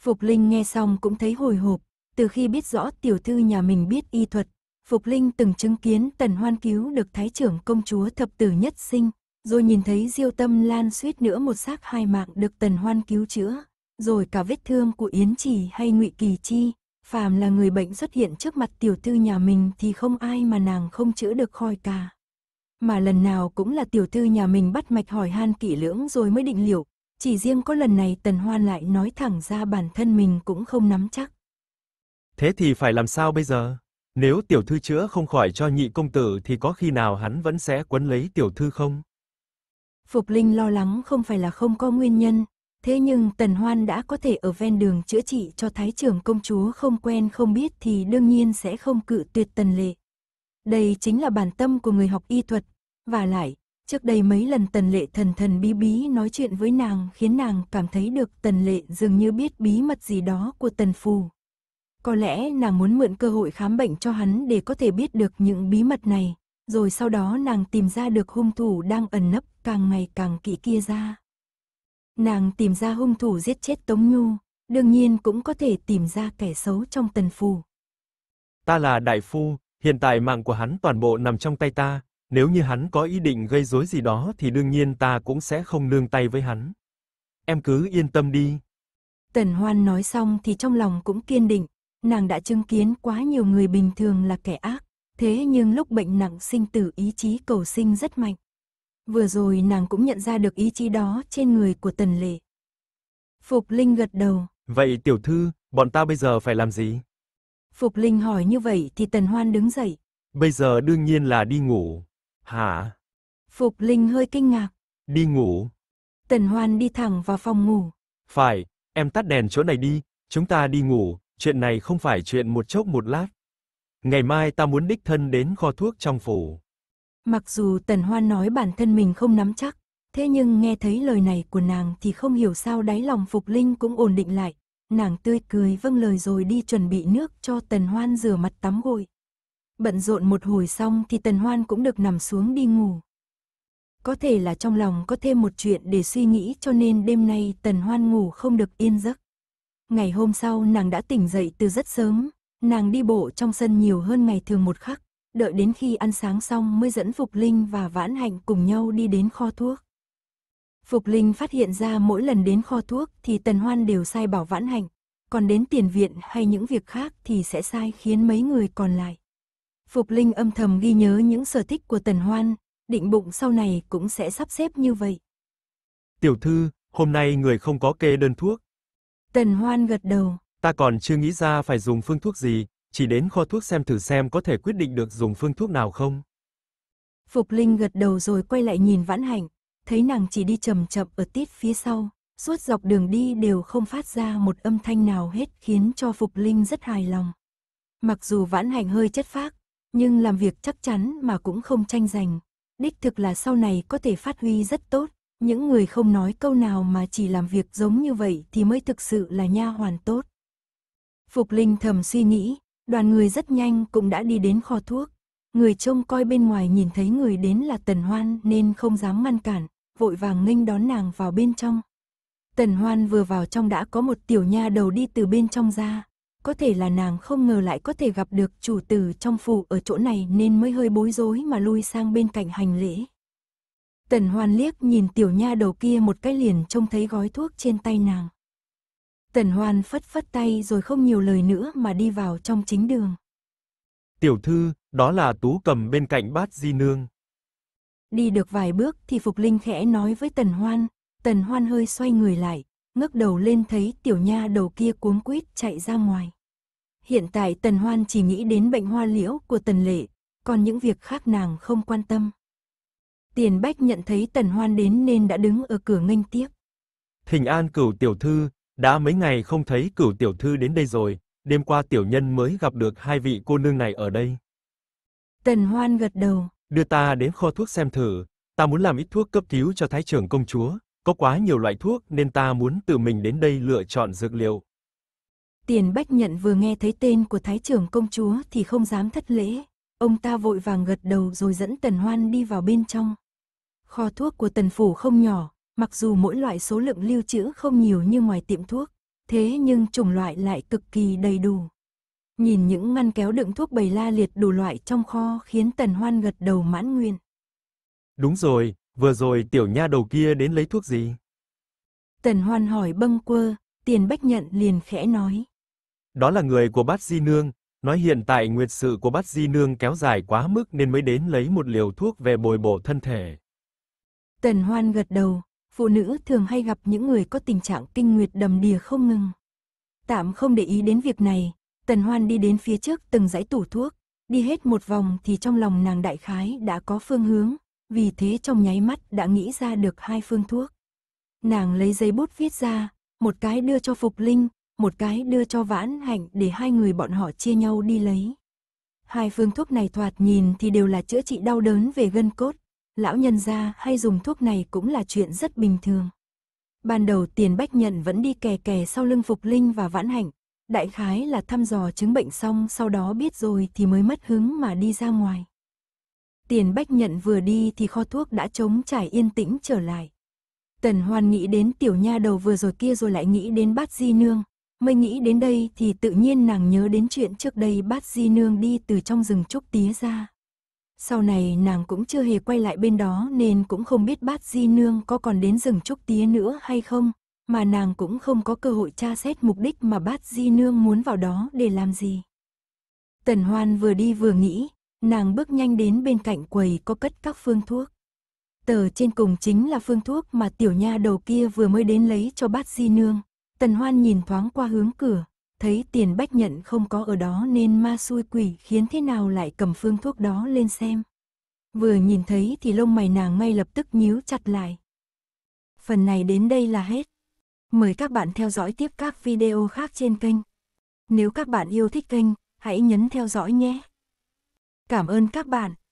Phục Linh nghe xong cũng thấy hồi hộp, từ khi biết rõ tiểu thư nhà mình biết y thuật, Phục Linh từng chứng kiến Tần Hoan cứu được Thái trưởng công chúa thập tử nhất sinh, rồi nhìn thấy Diêu Tâm Lan suýt nữa một xác hai mạng được Tần Hoan cứu chữa, rồi cả vết thương của Yến Chỉ hay Ngụy Kỳ Chi, phàm là người bệnh xuất hiện trước mặt tiểu thư nhà mình thì không ai mà nàng không chữa được khỏi cả. Mà lần nào cũng là tiểu thư nhà mình bắt mạch hỏi han kỹ lưỡng rồi mới định liệu, chỉ riêng có lần này Tần Hoan lại nói thẳng ra bản thân mình cũng không nắm chắc. Thế thì phải làm sao bây giờ? Nếu tiểu thư chữa không khỏi cho nhị công tử thì có khi nào hắn vẫn sẽ quấn lấy tiểu thư không? Phục Linh lo lắng không phải là không có nguyên nhân, Thế nhưng Tần Hoan đã có thể ở ven đường chữa trị cho thái trưởng công chúa không quen không biết thì đương nhiên sẽ không cự tuyệt Tần Lệ. Đây chính là bản tâm của người học y thuật. Và lại, trước đây mấy lần Tần Lệ thần thần bí bí nói chuyện với nàng khiến nàng cảm thấy được Tần Lệ dường như biết bí mật gì đó của Tần Phù. Có lẽ nàng muốn mượn cơ hội khám bệnh cho hắn để có thể biết được những bí mật này, rồi sau đó nàng tìm ra được hung thủ đang ẩn nấp càng ngày càng kỹ kia ra nàng tìm ra hung thủ giết chết Tống Nhu, đương nhiên cũng có thể tìm ra kẻ xấu trong tần phù. Ta là đại phu, hiện tại mạng của hắn toàn bộ nằm trong tay ta, nếu như hắn có ý định gây rối gì đó thì đương nhiên ta cũng sẽ không nương tay với hắn. Em cứ yên tâm đi. Tần Hoan nói xong thì trong lòng cũng kiên định, nàng đã chứng kiến quá nhiều người bình thường là kẻ ác, thế nhưng lúc bệnh nặng sinh tử ý chí cầu sinh rất mạnh. Vừa rồi nàng cũng nhận ra được ý chí đó trên người của Tần Lệ. Phục Linh gật đầu. Vậy tiểu thư, bọn ta bây giờ phải làm gì? Phục Linh hỏi như vậy thì Tần Hoan đứng dậy. Bây giờ đương nhiên là đi ngủ. Hả? Phục Linh hơi kinh ngạc. Đi ngủ. Tần Hoan đi thẳng vào phòng ngủ. Phải, em tắt đèn chỗ này đi, chúng ta đi ngủ, chuyện này không phải chuyện một chốc một lát. Ngày mai ta muốn đích thân đến kho thuốc trong phủ. Mặc dù Tần Hoan nói bản thân mình không nắm chắc, thế nhưng nghe thấy lời này của nàng thì không hiểu sao đáy lòng Phục Linh cũng ổn định lại. Nàng tươi cười vâng lời rồi đi chuẩn bị nước cho Tần Hoan rửa mặt tắm gội. Bận rộn một hồi xong thì Tần Hoan cũng được nằm xuống đi ngủ. Có thể là trong lòng có thêm một chuyện để suy nghĩ cho nên đêm nay Tần Hoan ngủ không được yên giấc. Ngày hôm sau nàng đã tỉnh dậy từ rất sớm, nàng đi bộ trong sân nhiều hơn ngày thường một khắc đợi đến khi ăn sáng xong mới dẫn Phục Linh và Vãn Hạnh cùng nhau đi đến kho thuốc. Phục Linh phát hiện ra mỗi lần đến kho thuốc thì Tần Hoan đều sai bảo Vãn Hạnh, còn đến tiền viện hay những việc khác thì sẽ sai khiến mấy người còn lại. Phục Linh âm thầm ghi nhớ những sở thích của Tần Hoan, định bụng sau này cũng sẽ sắp xếp như vậy. Tiểu thư, hôm nay người không có kê đơn thuốc. Tần Hoan gật đầu. Ta còn chưa nghĩ ra phải dùng phương thuốc gì, chỉ đến kho thuốc xem thử xem có thể quyết định được dùng phương thuốc nào không. Phục Linh gật đầu rồi quay lại nhìn Vãn Hạnh, thấy nàng chỉ đi chậm chậm ở tít phía sau, suốt dọc đường đi đều không phát ra một âm thanh nào hết khiến cho Phục Linh rất hài lòng. Mặc dù Vãn Hạnh hơi chất phác, nhưng làm việc chắc chắn mà cũng không tranh giành, đích thực là sau này có thể phát huy rất tốt. Những người không nói câu nào mà chỉ làm việc giống như vậy thì mới thực sự là nha hoàn tốt. Phục Linh thầm suy nghĩ, Đoàn người rất nhanh cũng đã đi đến kho thuốc. Người trông coi bên ngoài nhìn thấy người đến là Tần Hoan nên không dám ngăn cản, vội vàng nghênh đón nàng vào bên trong. Tần Hoan vừa vào trong đã có một tiểu nha đầu đi từ bên trong ra. Có thể là nàng không ngờ lại có thể gặp được chủ tử trong phủ ở chỗ này nên mới hơi bối rối mà lui sang bên cạnh hành lễ. Tần Hoan liếc nhìn tiểu nha đầu kia một cái liền trông thấy gói thuốc trên tay nàng. Tần Hoan phất phất tay rồi không nhiều lời nữa mà đi vào trong chính đường. Tiểu thư, đó là tú cầm bên cạnh bát di nương. Đi được vài bước thì Phục Linh khẽ nói với Tần Hoan, Tần Hoan hơi xoay người lại, ngước đầu lên thấy tiểu nha đầu kia cuống quýt chạy ra ngoài. Hiện tại Tần Hoan chỉ nghĩ đến bệnh hoa liễu của Tần Lệ, còn những việc khác nàng không quan tâm. Tiền Bách nhận thấy Tần Hoan đến nên đã đứng ở cửa nghênh tiếp. Thình an cửu tiểu thư, đã mấy ngày không thấy cửu tiểu thư đến đây rồi, đêm qua tiểu nhân mới gặp được hai vị cô nương này ở đây. Tần Hoan gật đầu. Đưa ta đến kho thuốc xem thử, ta muốn làm ít thuốc cấp cứu cho Thái trưởng công chúa, có quá nhiều loại thuốc nên ta muốn tự mình đến đây lựa chọn dược liệu. Tiền Bách Nhận vừa nghe thấy tên của Thái trưởng công chúa thì không dám thất lễ. Ông ta vội vàng gật đầu rồi dẫn Tần Hoan đi vào bên trong. Kho thuốc của Tần Phủ không nhỏ, Mặc dù mỗi loại số lượng lưu trữ không nhiều như ngoài tiệm thuốc, thế nhưng chủng loại lại cực kỳ đầy đủ. Nhìn những ngăn kéo đựng thuốc bầy la liệt đủ loại trong kho khiến Tần Hoan gật đầu mãn nguyên. Đúng rồi, vừa rồi tiểu nha đầu kia đến lấy thuốc gì? Tần Hoan hỏi bâng quơ, Tiền Bách Nhận liền khẽ nói. Đó là người của bát di nương, nói hiện tại nguyệt sự của bát di nương kéo dài quá mức nên mới đến lấy một liều thuốc về bồi bổ thân thể. Tần Hoan gật đầu, phụ nữ thường hay gặp những người có tình trạng kinh nguyệt đầm đìa không ngừng. Tạm không để ý đến việc này, Tần Hoan đi đến phía trước từng dãy tủ thuốc, đi hết một vòng thì trong lòng nàng đại khái đã có phương hướng, vì thế trong nháy mắt đã nghĩ ra được hai phương thuốc. Nàng lấy giấy bút viết ra, một cái đưa cho Phục Linh, một cái đưa cho Vãn Hạnh để hai người bọn họ chia nhau đi lấy. Hai phương thuốc này thoạt nhìn thì đều là chữa trị đau đớn về gân cốt, lão nhân ra hay dùng thuốc này cũng là chuyện rất bình thường. Ban đầu tiền bách nhận vẫn đi kè kè sau lưng Phục Linh và Vãn Hạnh, đại khái là thăm dò chứng bệnh xong sau đó biết rồi thì mới mất hứng mà đi ra ngoài. Tiền bách nhận vừa đi thì kho thuốc đã trống trải yên tĩnh trở lại. Tần hoàn nghĩ đến tiểu nha đầu vừa rồi kia rồi lại nghĩ đến bát di nương. Mới nghĩ đến đây thì tự nhiên nàng nhớ đến chuyện trước đây bát di nương đi từ trong rừng trúc tía ra. Sau này nàng cũng chưa hề quay lại bên đó nên cũng không biết bát di nương có còn đến rừng trúc tía nữa hay không, mà nàng cũng không có cơ hội tra xét mục đích mà bát di nương muốn vào đó để làm gì. Tần Hoan vừa đi vừa nghĩ, nàng bước nhanh đến bên cạnh quầy có cất các phương thuốc. Tờ trên cùng chính là phương thuốc mà tiểu nha đầu kia vừa mới đến lấy cho bát di nương. Tần Hoan nhìn thoáng qua hướng cửa, thấy tiền bách nhận không có ở đó nên ma xui quỷ khiến thế nào lại cầm phương thuốc đó lên xem. Vừa nhìn thấy thì lông mày nàng ngay lập tức nhíu chặt lại. Phần này đến đây là hết. Mời các bạn theo dõi tiếp các video khác trên kênh. Nếu các bạn yêu thích kênh, hãy nhấn theo dõi nhé. Cảm ơn các bạn.